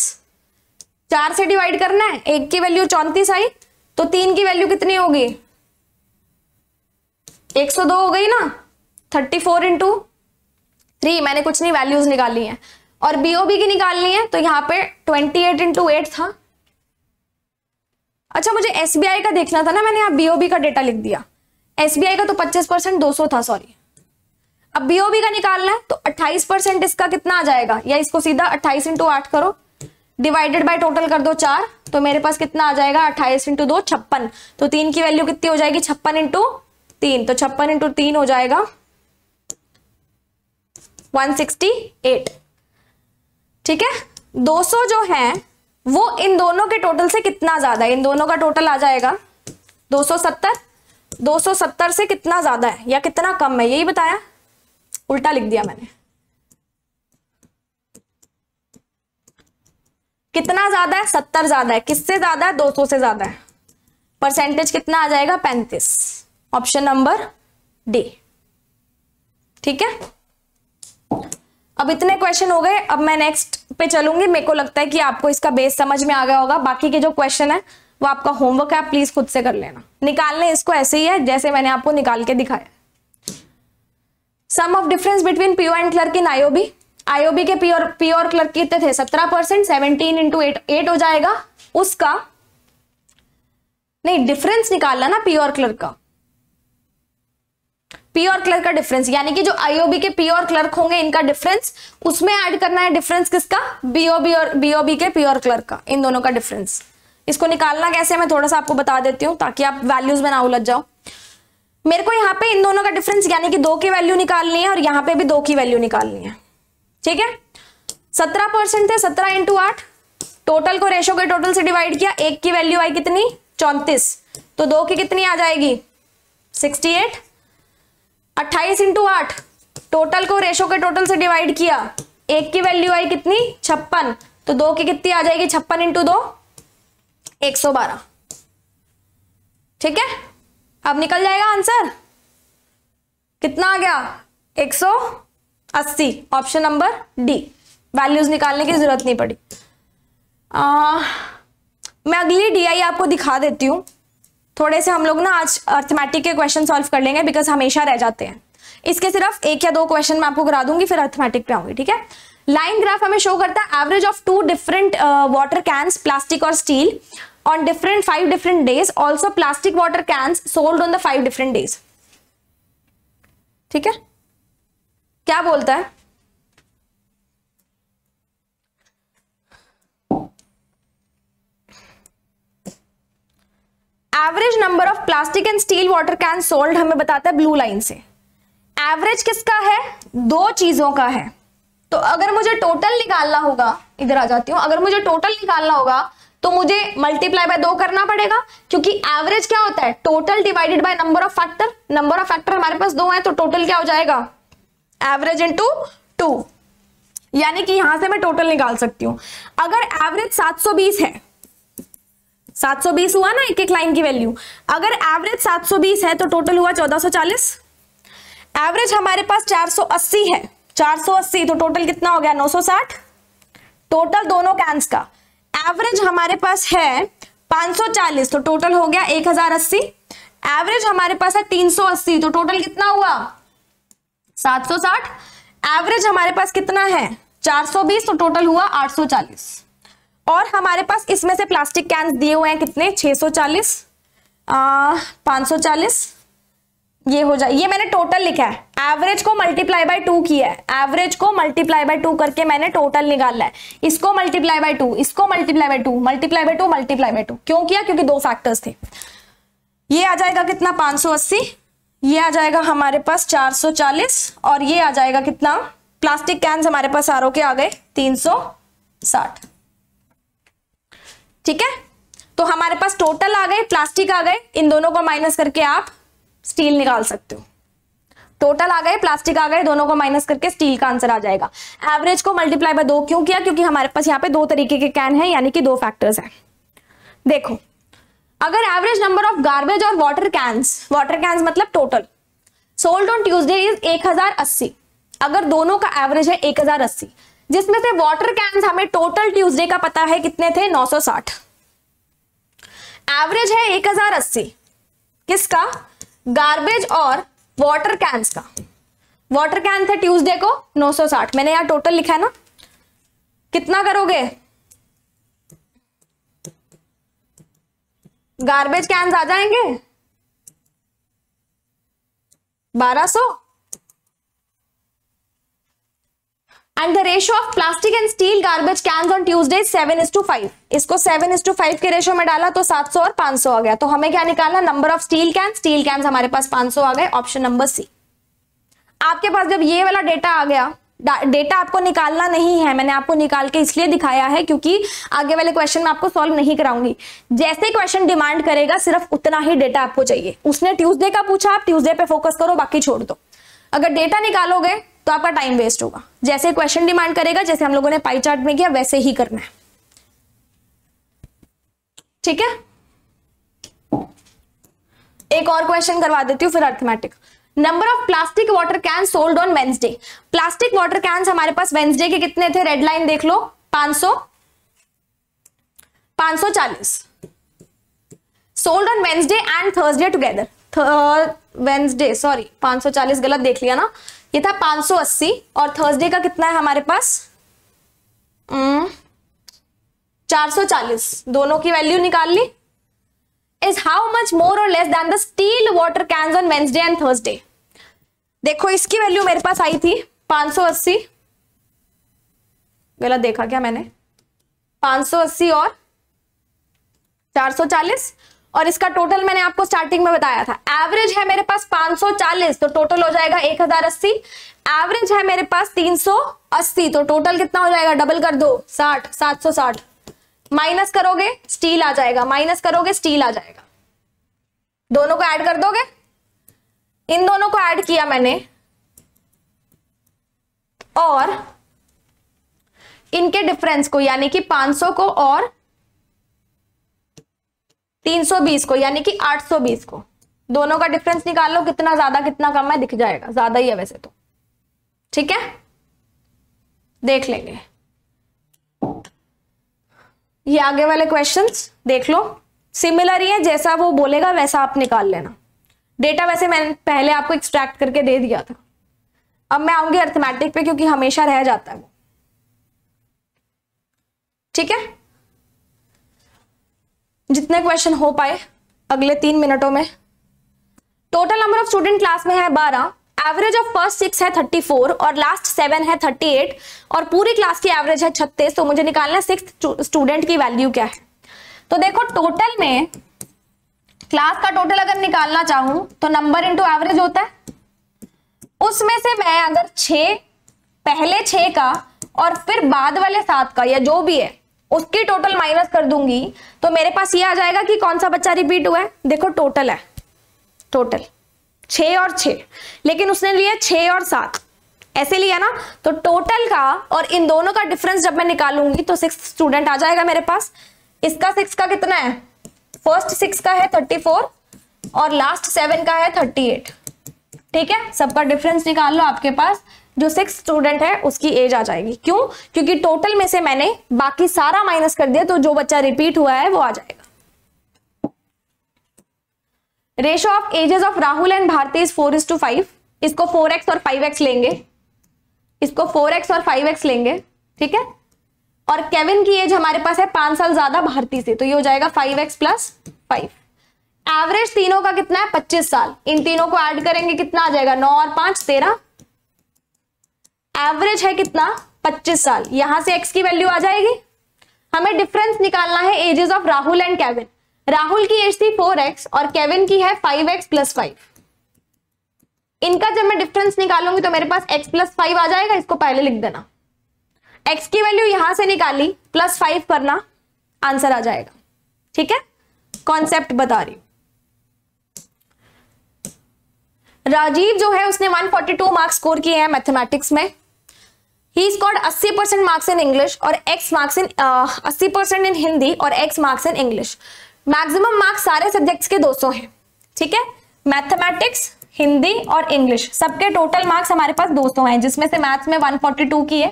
चार से डिवाइड करना है एक की वैल्यू चौंतीस आई तो तीन की वैल्यू कितनी होगी एक सौ दो हो गई ना थर्टी फोर इंटू थ्री मैंने कुछ नहीं वैल्यूज निकाली हैं और बीओबी की निकालनी है तो यहाँ पे ट्वेंटी एट इंटू एट था अच्छा मुझे एस का देखना था ना मैंने यहाँ बीओबी का डेटा लिख दिया एस का तो पच्चीस परसेंट दो था सॉरी अब बीओबी का निकालना है तो अट्ठाईस परसेंट इसका कितना आ जाएगा या इसको सीधा अट्ठाईस इंटू आठ करो डिवाइडेड बाय टोटल कर दो चार तो मेरे पास कितना आ जाएगा अट्ठाईस इंटू दो छप्पन तो तीन की वैल्यू कितनी हो जाएगी छप्पन इंटू तीन तो छप्पन इंटू तीन हो जाएगा 168 ठीक है 200 जो है वो इन दोनों के टोटल से कितना ज्यादा है इन दोनों का टोटल आ जाएगा 270 270 से कितना ज्यादा है या कितना कम है यही बताया उल्टा लिख दिया मैंने कितना ज्यादा है सत्तर ज्यादा है किससे ज्यादा है 200 से ज्यादा है परसेंटेज कितना आ जाएगा पैंतीस ऑप्शन नंबर डी ठीक है अब इतने क्वेश्चन हो गए अब मैं नेक्स्ट पे चलूंगी मेरे को लगता है कि आपको इसका बेस समझ में आ गया होगा बाकी के जो क्वेश्चन है वो आपका होमवर्क है आप प्लीज खुद से कर लेना निकालने इसको ऐसे ही है जैसे मैंने आपको निकाल के दिखाया sum of difference between PO and clerk in IOB IOB के पीओ पीओ क्लर्क कितने थे सत्रह परसेंट सेवनटीन इंटू एट एट हो जाएगा उसका नहीं डिफरेंस निकालना ना पीओ क्लर्क का पी और क्लर्क का डिफरेंस यानी कि जो आईओबी के पी और क्लर्क होंगे इनका डिफरेंस उसमें ऐड करना है डिफरेंस किसका बीओबी और बीओबी के पी और क्लर्क का इन दोनों का डिफरेंस इसको निकालना कैसे मैं थोड़ा सा आपको बता देती हूँ ताकि आप वैल्यूज में ना उलझ जाओ मेरे को यहाँ पे इन दोनों का डिफरेंस यानी कि दो की वैल्यू निकालनी है और यहाँ पे भी दो की वैल्यू निकालनी है ठीक है सत्रह परसेंट थे सत्रह इंटू आठ टोटल को रेशो के टोटल से डिवाइड किया एक की वैल्यू आई कितनी चौंतीस तो दो की कितनी आ जाएगी सिक्सटी एट अट्ठाईस इंटू आठ टोटल को रेशो के टोटल से डिवाइड किया एक की वैल्यू आई कितनी छप्पन तो दो की कितनी आ जाएगी छप्पन इंटू दो एक सौ बारह ठीक है अब निकल जाएगा आंसर कितना आ गया एक सौ अस्सी ऑप्शन नंबर डी वैल्यूज निकालने की जरूरत नहीं पड़ी आ, मैं अगली डीआई आपको दिखा देती हूं थोड़े से हम लोग ना आज अर्थमेटिक के क्वेश्चन सॉल्व कर लेंगे बिकॉज हमेशा रह जाते हैं इसके सिर्फ एक या दो क्वेश्चन मैं आपको करा दूंगी फिर अर्थमेटिक पे आऊंगी ठीक है लाइन ग्राफ हमें शो करता है average of two different water cans plastic और steel on different five different days also plastic water cans sold on the five different days ठीक है क्या बोलता है average number of plastic and steel water can sold हमें बताता है blue line से एवरेज किसका है दो चीजों का है तो अगर मुझे टोटल निकालना होगा इधर आ जाती हूं अगर मुझे टोटल निकालना होगा तो मुझे मल्टीप्लाई बाय दो करना पड़ेगा क्योंकि एवरेज क्या होता है total divided by number of factor number of factor हमारे पास दो है तो टोटल क्या हो जाएगा एवरेज इन टू यानी कि यहां से मैं टोटल निकाल सकती हूं अगर एवरेज 720 है 720 हुआ ना एक एक लाइन की वैल्यू अगर एवरेज 720 है तो टोटल हुआ 1440 एवरेज हमारे पास 480 है 480 तो टोटल कितना हो गया 960 टोटल दोनों कैंस का एवरेज हमारे पास है 540 तो टोटल हो गया 1080 एवरेज हमारे पास है 380 तो टोटल कितना हुआ 760 एवरेज हमारे पास कितना है 420 तो टोटल हुआ 840 और हमारे पास इसमें से प्लास्टिक कैंस दिए हुए हैं कितने 640 सौ 540 ये हो जाए ये मैंने टोटल लिखा है एवरेज को मल्टीप्लाई बाय टू किया है एवरेज को मल्टीप्लाई बाय टू करके मैंने टोटल निकाला है इसको मल्टीप्लाई बाय टू इसको multiply by two multiply by two multiply by two क्यों किया क्योंकि दो फैक्टर्स थे ये आ जाएगा कितना 580 ये आ जाएगा हमारे पास चार और ये आ जाएगा कितना प्लास्टिक कैंस हमारे पास आरो के आ गए तीन ठीक है तो हमारे पास टोटल आ गए प्लास्टिक आ गए इन दोनों को माइनस करके आप स्टील निकाल सकते हो टोटल आ गए प्लास्टिक आ गए दोनों को माइनस करके स्टील का आंसर आ जाएगा एवरेज को मल्टीप्लाई बाय दो क्यों किया क्योंकि हमारे पास यहाँ पे दो तरीके के कैन है यानी कि दो फैक्टर्स है देखो अगर एवरेज नंबर ऑफ गार्बेज और वाटर कैंस वाटर कैंस मतलब total sold on Tuesday is अस्सी अगर दोनों का एवरेज है अस्सी जिसमें से वाटर कैंस हमें टोटल ट्यूसडे का पता है कितने थे 960 एवरेज है 1080 किसका गार्बेज और वाटर कैंस का वाटर कैन थे ट्यूसडे को 960 मैंने यहां टोटल लिखा है ना कितना करोगे गार्बेज कैंस आ जाएंगे 1200 and the ratio of plastic and steel garbage can on Tuesday seven is two five इसको सेवन इज टू फाइव के रेशो में डाला तो सात सौ और पांच सौ आ गया तो हमें क्या निकालना number of steel can steel can हमारे पास पांच सौ आ गए ऑप्शन नंबर सी आपके पास जब ये वाला डेटा आ गया डेटा आपको निकालना नहीं है मैंने आपको निकाल के इसलिए दिखाया है क्योंकि आगे वाले क्वेश्चन में आपको सॉल्व नहीं कराऊंगी जैसे क्वेश्चन डिमांड करेगा सिर्फ उतना ही डेटा आपको चाहिए उसने ट्यूसडे का पूछा आप ट्यूसडे पे फोकस करो बाकी छोड़ दो अगर डेटा निकालोगे तो आपका टाइम वेस्ट होगा जैसे क्वेश्चन डिमांड करेगा जैसे हम लोगों ने पाई चार्ट में किया वैसे ही करना है ठीक है एक और क्वेश्चन करवा देती हूँ फिर arithmetic number of plastic water can sold on Wednesday plastic water can हमारे पास वेंसडे के कितने थे रेड लाइन देख लो 500 540 sold on Wednesday and Thursday together Wednesday sorry 540 गलत देख लिया ना ये था 580 और थर्सडे का कितना है हमारे पास हम्म, चार सौ चालीस दोनों की वैल्यू निकाल ली इज हाउ मच मोर और less than the steel water cans on Wednesday and Thursday देखो इसकी वैल्यू मेरे पास आई थी 580 गलत देखा क्या मैंने 580 और और इसका टोटल मैंने आपको स्टार्टिंग में बताया था एवरेज है मेरे पास 540 तो टोटल हो जाएगा 1080 एवरेज है मेरे पास 380 तो टोटल कितना हो जाएगा डबल कर दो 60 760 माइनस करोगे स्टील आ जाएगा माइनस करोगे स्टील आ जाएगा दोनों को ऐड कर दोगे इन दोनों को ऐड किया मैंने और इनके डिफरेंस को यानी कि 500 को और 320 को यानी कि 820 को दोनों का डिफरेंस निकाल लो कितना ज्यादा कितना कम है दिख जाएगा ज्यादा ही है वैसे तो ठीक है देख लेंगे ये आगे वाले क्वेश्चंस देख लो सिमिलर ही है जैसा वो बोलेगा वैसा आप निकाल लेना डेटा वैसे मैंने पहले आपको एक्सट्रैक्ट करके दे दिया था अब मैं आऊंगी अर्थमेटिक पे क्योंकि हमेशा रह जाता है वो ठीक है जितने क्वेश्चन हो पाए अगले तीन मिनटों में total number of student class में है बारह एवरेज ऑफ फर्स्ट सिक्स है थर्टी फोर और लास्ट सेवन है थर्टी एट और पूरी क्लास की एवरेज है छत्तीस तो मुझे निकालना सिक्स स्टूडेंट की वैल्यू क्या है तो देखो टोटल में क्लास का टोटल अगर निकालना चाहूं तो नंबर इंटू एवरेज होता है उसमें से मैं अगर छ पहले छ का और फिर बाद वाले सात का या जो भी है उसकी टोटल माइनस कर दूंगी तो मेरे पास ये आ जाएगा कि कौन सा बच्चा रिपीट हुआ है देखो टोटल है टोटल छ और छ लेकिन उसने लिया छ और सात ऐसे लिया ना तो टोटल का और इन दोनों का डिफरेंस जब मैं निकालूंगी तो सिक्स स्टूडेंट आ जाएगा मेरे पास इसका सिक्स का कितना है फर्स्ट सिक्स का है थर्टी फोर और लास्ट सेवन का है थर्टी एट ठीक है सबका डिफरेंस निकाल लो आपके पास जो सिक्स स्टूडेंट है उसकी एज आ जाएगी क्यों क्योंकि टोटल में से मैंने बाकी सारा माइनस कर दिया तो जो बच्चा रिपीट हुआ है वो आ जाएगा ratio of ages of Rahul and Bharti is four is two five इसको फोर एक्स और फाइव एक्स लेंगे इसको फोर एक्स और फाइव एक्स लेंगे ठीक है और केविन की एज हमारे पास है पांच साल ज्यादा भारती से तो ये हो जाएगा five x plus five average तीनों का कितना है पच्चीस साल इन तीनों को ऐड करेंगे कितना आ जाएगा नौ और पांच तेरह एवरेज है कितना 25 साल यहां से एक्स की वैल्यू आ जाएगी हमें डिफरेंस निकालना है ages of Rahul and Kevin Rahul की एज थी 4x और केविन की है 5x प्लस इनका जब मैं डिफरेंस निकालूंगी तो मेरे पास x प्लस फाइव आ जाएगा इसको पहले लिख देना x की वैल्यू यहां से निकाली प्लस फाइव करना आंसर आ जाएगा ठीक है कॉन्सेप्ट बता रही राजीव जो है उसने 142 मार्क्स स्कोर किए हैं मैथमेटिक्स में ही स्कॉर्ड अस्सी परसेंट मार्क्स इन इंग्लिश और एक्स मार्क्स इन अस्सी परसेंट इन हिंदी और x marks in English maximum marks सारे सब्जेक्ट्स के 200 हैं ठीक है मैथमेटिक्स हिंदी और इंग्लिश सबके टोटल मार्क्स हमारे पास 200 हैं जिसमें से मैथ्स में 142 किए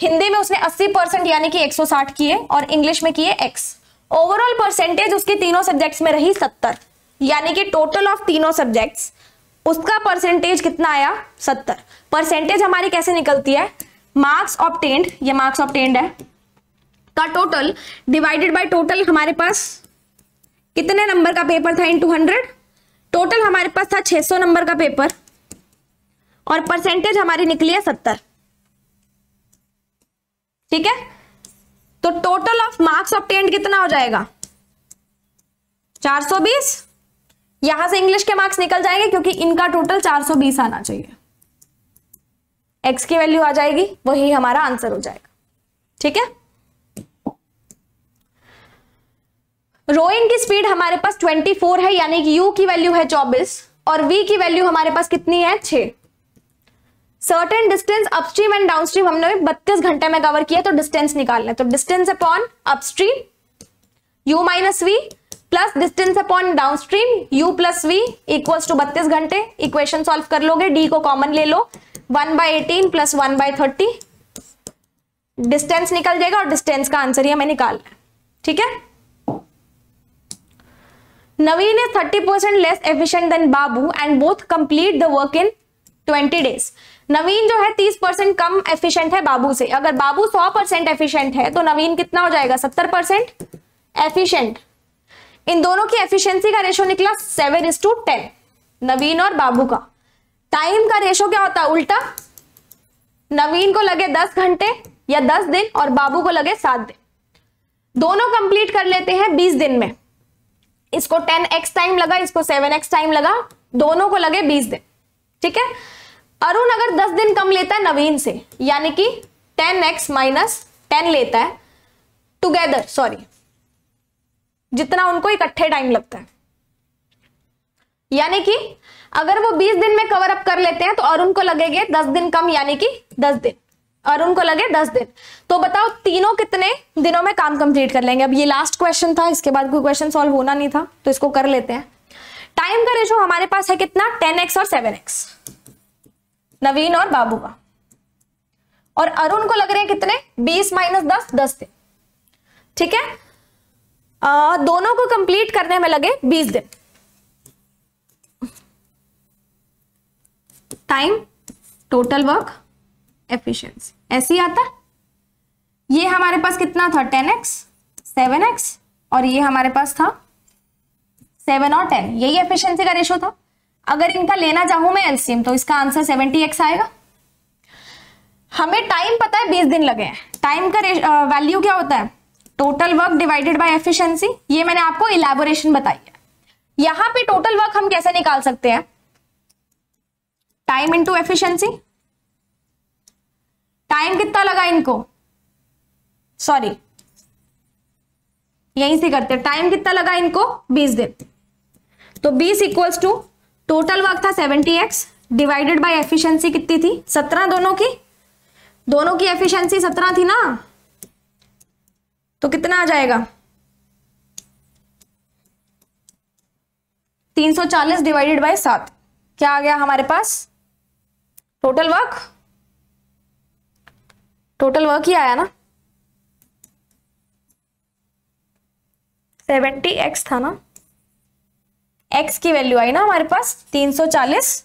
हिंदी में उसने 80 परसेंट यानी कि 160 किए और इंग्लिश में किए एक्स ओवरऑल परसेंटेज उसके तीनों सब्जेक्ट्स में रही सत्तर यानी कि टोटल ऑफ तीनों सब्जेक्ट्स उसका परसेंटेज कितना आया सत्तर परसेंटेज हमारी कैसे निकलती है मार्क्स ऑप्टेंड ये मार्क्स ऑप्टेंड है का टोटल डिवाइडेड बाय टोटल हमारे पास कितने नंबर का पेपर था इन टू हंड्रेड टोटल हमारे पास था 600 नंबर का पेपर और परसेंटेज हमारी निकली है सत्तर ठीक है तो टोटल ऑफ मार्क्स ऑप्टेंड कितना हो जाएगा 420 यहां से इंग्लिश के मार्क्स निकल जाएंगे क्योंकि इनका टोटल 420 आना चाहिए एक्स की वैल्यू आ जाएगी वही हमारा आंसर हो जाएगा ठीक है रोइंग की स्पीड हमारे पास 24 है यानी कि यू की वैल्यू है 24 और वी की वैल्यू हमारे पास कितनी है 6 certain distance upstream and downstream हमने बत्तीस घंटे में कवर किया तो डिस्टेंस निकालना है तो distance upon upstream u minus v plus distance upon downstream u plus v equal to बत्तीस घंटे इक्वेशन सॉल्व कर लोगे डी को कॉमन ले लो one by eighteen plus one by thirty distance निकल जाएगा और डिस्टेंस का आंसर ही हमें निकाल ठीक है Naveen is thirty percent less efficient than Babu and both complete the work in twenty days Naveen जो है तीस परसेंट कम एफिशियंट है बाबू से अगर बाबू सौ परसेंट एफिशियंट है तो नवीन कितना हो जाएगा सत्तर परसेंट एफिशियंट इन दोनों की एफिशिएंसी का रेशो निकला seven is two ten Naveen और बाबू का टाइम का रेशो क्या होता है उल्टा नवीन को लगे दस घंटे या दस दिन और बाबू को लगे सात दिन दोनों कंप्लीट कर लेते हैं बीस दिन में इसको टेन एक्स टाइम लगा इसको सेवन एक्स टाइम लगा दोनों को लगे बीस दिन ठीक है अरुण अगर दस दिन कम लेता है नवीन से यानी कि टेन एक्स माइनस टेन लेता है टुगेदर सॉरी जितना उनको इकट्ठे टाइम लगता है यानी कि अगर वो 20 दिन में कवर अप कर लेते हैं तो अरुण को लगेगे 10 दिन कम यानी कि 10 दिन अरुण को लगे 10 दिन तो बताओ तीनों कितने दिनों में काम कंप्लीट कर लेंगे अब ये लास्ट क्वेश्चन था इसके बाद कोई क्वेश्चन सॉल्व होना नहीं था तो इसको कर लेते हैं टाइम का रेशो हमारे पास है कितना एक्स और एक्स नवीन और बाबू का और अरुण को लग रहे हैं कितने बीस माइनस दस दस दिन ठीक है आ, दोनों को कंप्लीट करने में लगे 20 दिन टाइम टोटल वर्क एफिशिएंसी ऐसे ही आता ये हमारे पास कितना था टेन एक्स सेवन एक्स और ये हमारे पास था सेवन और टेन यही एफिशिएंसी का रेशो था अगर इनका लेना चाहूं मैं एलसीएम तो इसका आंसर सेवेंटी एक्स आएगा हमें टाइम पता है बीस दिन लगे हैं टाइम का वैल्यू क्या होता है total work divided by efficiency ये मैंने आपको इलेबोरेशन बताई है यहां पे टोटल वर्क हम कैसे निकाल सकते हैं टाइम इनटू एफिशिएंसी टाइम कितना लगा इनको सॉरी यहीं से करते टाइम कितना लगा इनको 20 दिन तो 20 इक्वल्स टू टोटल वर्क था 70x डिवाइडेड बाय एफिशिएंसी कितनी थी 17 दोनों की दोनों की एफिशिएंसी 17 थी ना तो कितना आ जाएगा 340 डिवाइडेड बाय सात क्या आ गया हमारे पास टोटल वर्क टोटल वर्क ही आया ना सेवेंटी एक्स था ना एक्स की वैल्यू आई ना हमारे पास तीन सौ चालीस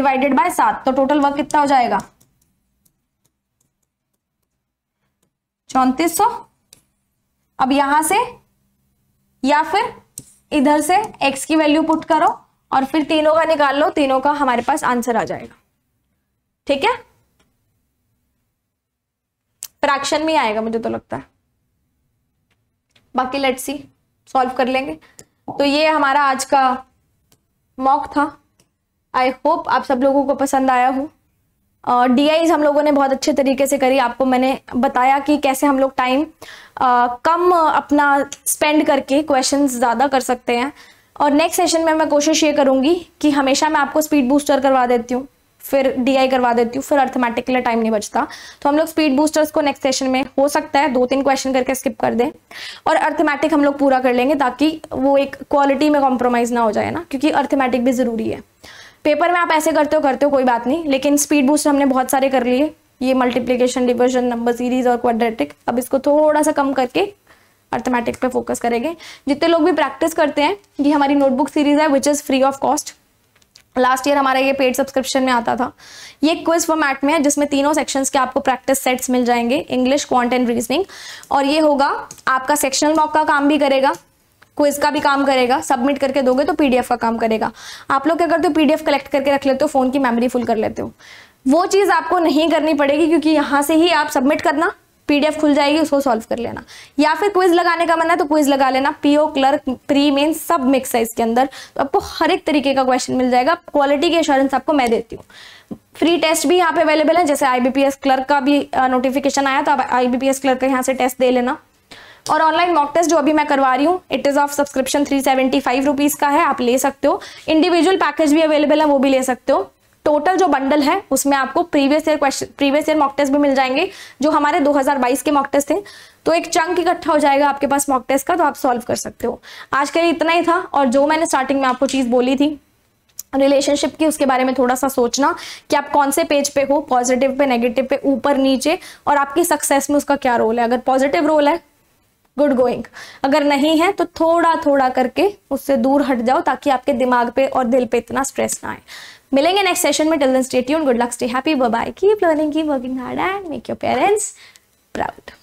डिवाइडेड बाय सात तो टोटल वर्क कितना हो जाएगा चौंतीस सौ अब यहां से या फिर इधर से x की वैल्यू पुट करो और फिर तीनों का निकाल लो तीनों का हमारे पास आंसर आ जाएगा ठीक है फ्रैक्शन में आएगा मुझे तो लगता है बाकी लेट्स सी सॉल्व कर लेंगे तो ये हमारा आज का मॉक था आई होप आप सब लोगों को पसंद आया हूं डी आईज हम लोगों ने बहुत अच्छे तरीके से करी आपको मैंने बताया कि कैसे हम लोग टाइम कम अपना स्पेंड करके क्वेश्चन ज़्यादा कर सकते हैं और नेक्स्ट सेशन में मैं कोशिश ये करूँगी कि हमेशा मैं आपको स्पीड बूस्टर करवा देती हूँ फिर डीआई करवा देती हूँ फिर अर्थमेटिक के लिए टाइम नहीं बचता तो हम लोग स्पीड बूस्टर्स को नेक्स्ट सेशन में हो सकता है दो तीन क्वेश्चन करके स्किप कर दें और अर्थमेटिक हम लोग पूरा कर लेंगे ताकि वो एक क्वालिटी में कॉम्प्रोमाइज़ ना हो जाए ना क्योंकि अर्थमेटिक भी ज़रूरी है पेपर में आप ऐसे करते हो करते हो कोई बात नहीं लेकिन स्पीड बूस्ट हमने बहुत सारे कर लिए ये मल्टीप्लीकेशन डिविजन नंबर सीरीज और क्वाड्रेटिक अब इसको थोड़ा सा कम करके अर्थमेटिक्स पे फोकस करेंगे जितने लोग भी प्रैक्टिस करते हैं ये हमारी नोटबुक सीरीज है which is free of cost last year हमारा ये पेड सब्सक्रिप्शन में आता था ये क्विज फॉर्मेट में है जिसमें तीनों सेक्शंस के आपको प्रैक्टिस सेट्स मिल जाएंगे इंग्लिश क्वांट एंड रीजनिंग और ये होगा आपका सेक्शनल मॉक का काम भी करेगा क्विज का भी काम करेगा सबमिट करके दोगे तो पीडीएफ का काम करेगा आप लोग क्या करते हो पीडीएफ कलेक्ट करके रख लेते हो फोन की मेमोरी फुल कर लेते हो वो चीज़ आपको नहीं करनी पड़ेगी क्योंकि यहाँ से ही आप सबमिट करना पीडीएफ खुल जाएगी उसको सॉल्व कर लेना या फिर क्विज लगाने का मन है तो क्विज लगा लेना पीओ क्लर्क प्री मेन सब मिक्स है इसके अंदर तो आपको हर एक तरीके का क्वेश्चन मिल जाएगा क्वालिटी के इश्योरेंस आपको मैं देती हूँ फ्री टेस्ट भी यहाँ पे अवेलेबल है जैसे आईबीपीएस क्लर्क का भी नोटिफिकेशन आया तो आप आईबीपीएस क्लर्क का यहाँ से टेस्ट दे लेना और ऑनलाइन मॉक टेस्ट जो अभी मैं करवा रही हूँ it is of subscription three seventy five rupees का है आप ले सकते हो इंडिविजुअल पैकेज भी अवेलेबल है वो भी ले सकते हो टोटल जो बंडल है उसमें आपको previous year question previous year mock test भी मिल जाएंगे जो हमारे 2022 के मॉक टेस्ट थे तो एक चंक इकट्ठा हो जाएगा आपके पास मॉक टेस्ट का तो आप सॉल्व कर सकते हो आज के लिए इतना ही था और जो मैंने स्टार्टिंग में आपको चीज़ बोली थी रिलेशनशिप की उसके बारे में थोड़ा सा सोचना कि आप कौन से पेज पे हो पॉजिटिव पे नेगेटिव पे ऊपर नीचे और आपकी सक्सेस में उसका क्या रोल है अगर पॉजिटिव रोल है गुड गोइंग अगर नहीं है तो थोड़ा थोड़ा करके उससे दूर हट जाओ ताकि आपके दिमाग पे और दिल पे इतना स्ट्रेस ना आए मिलेंगे नेक्स्ट सेशन में till then stay tune good luck stay happy bye keep learning keep working hard and make your parents proud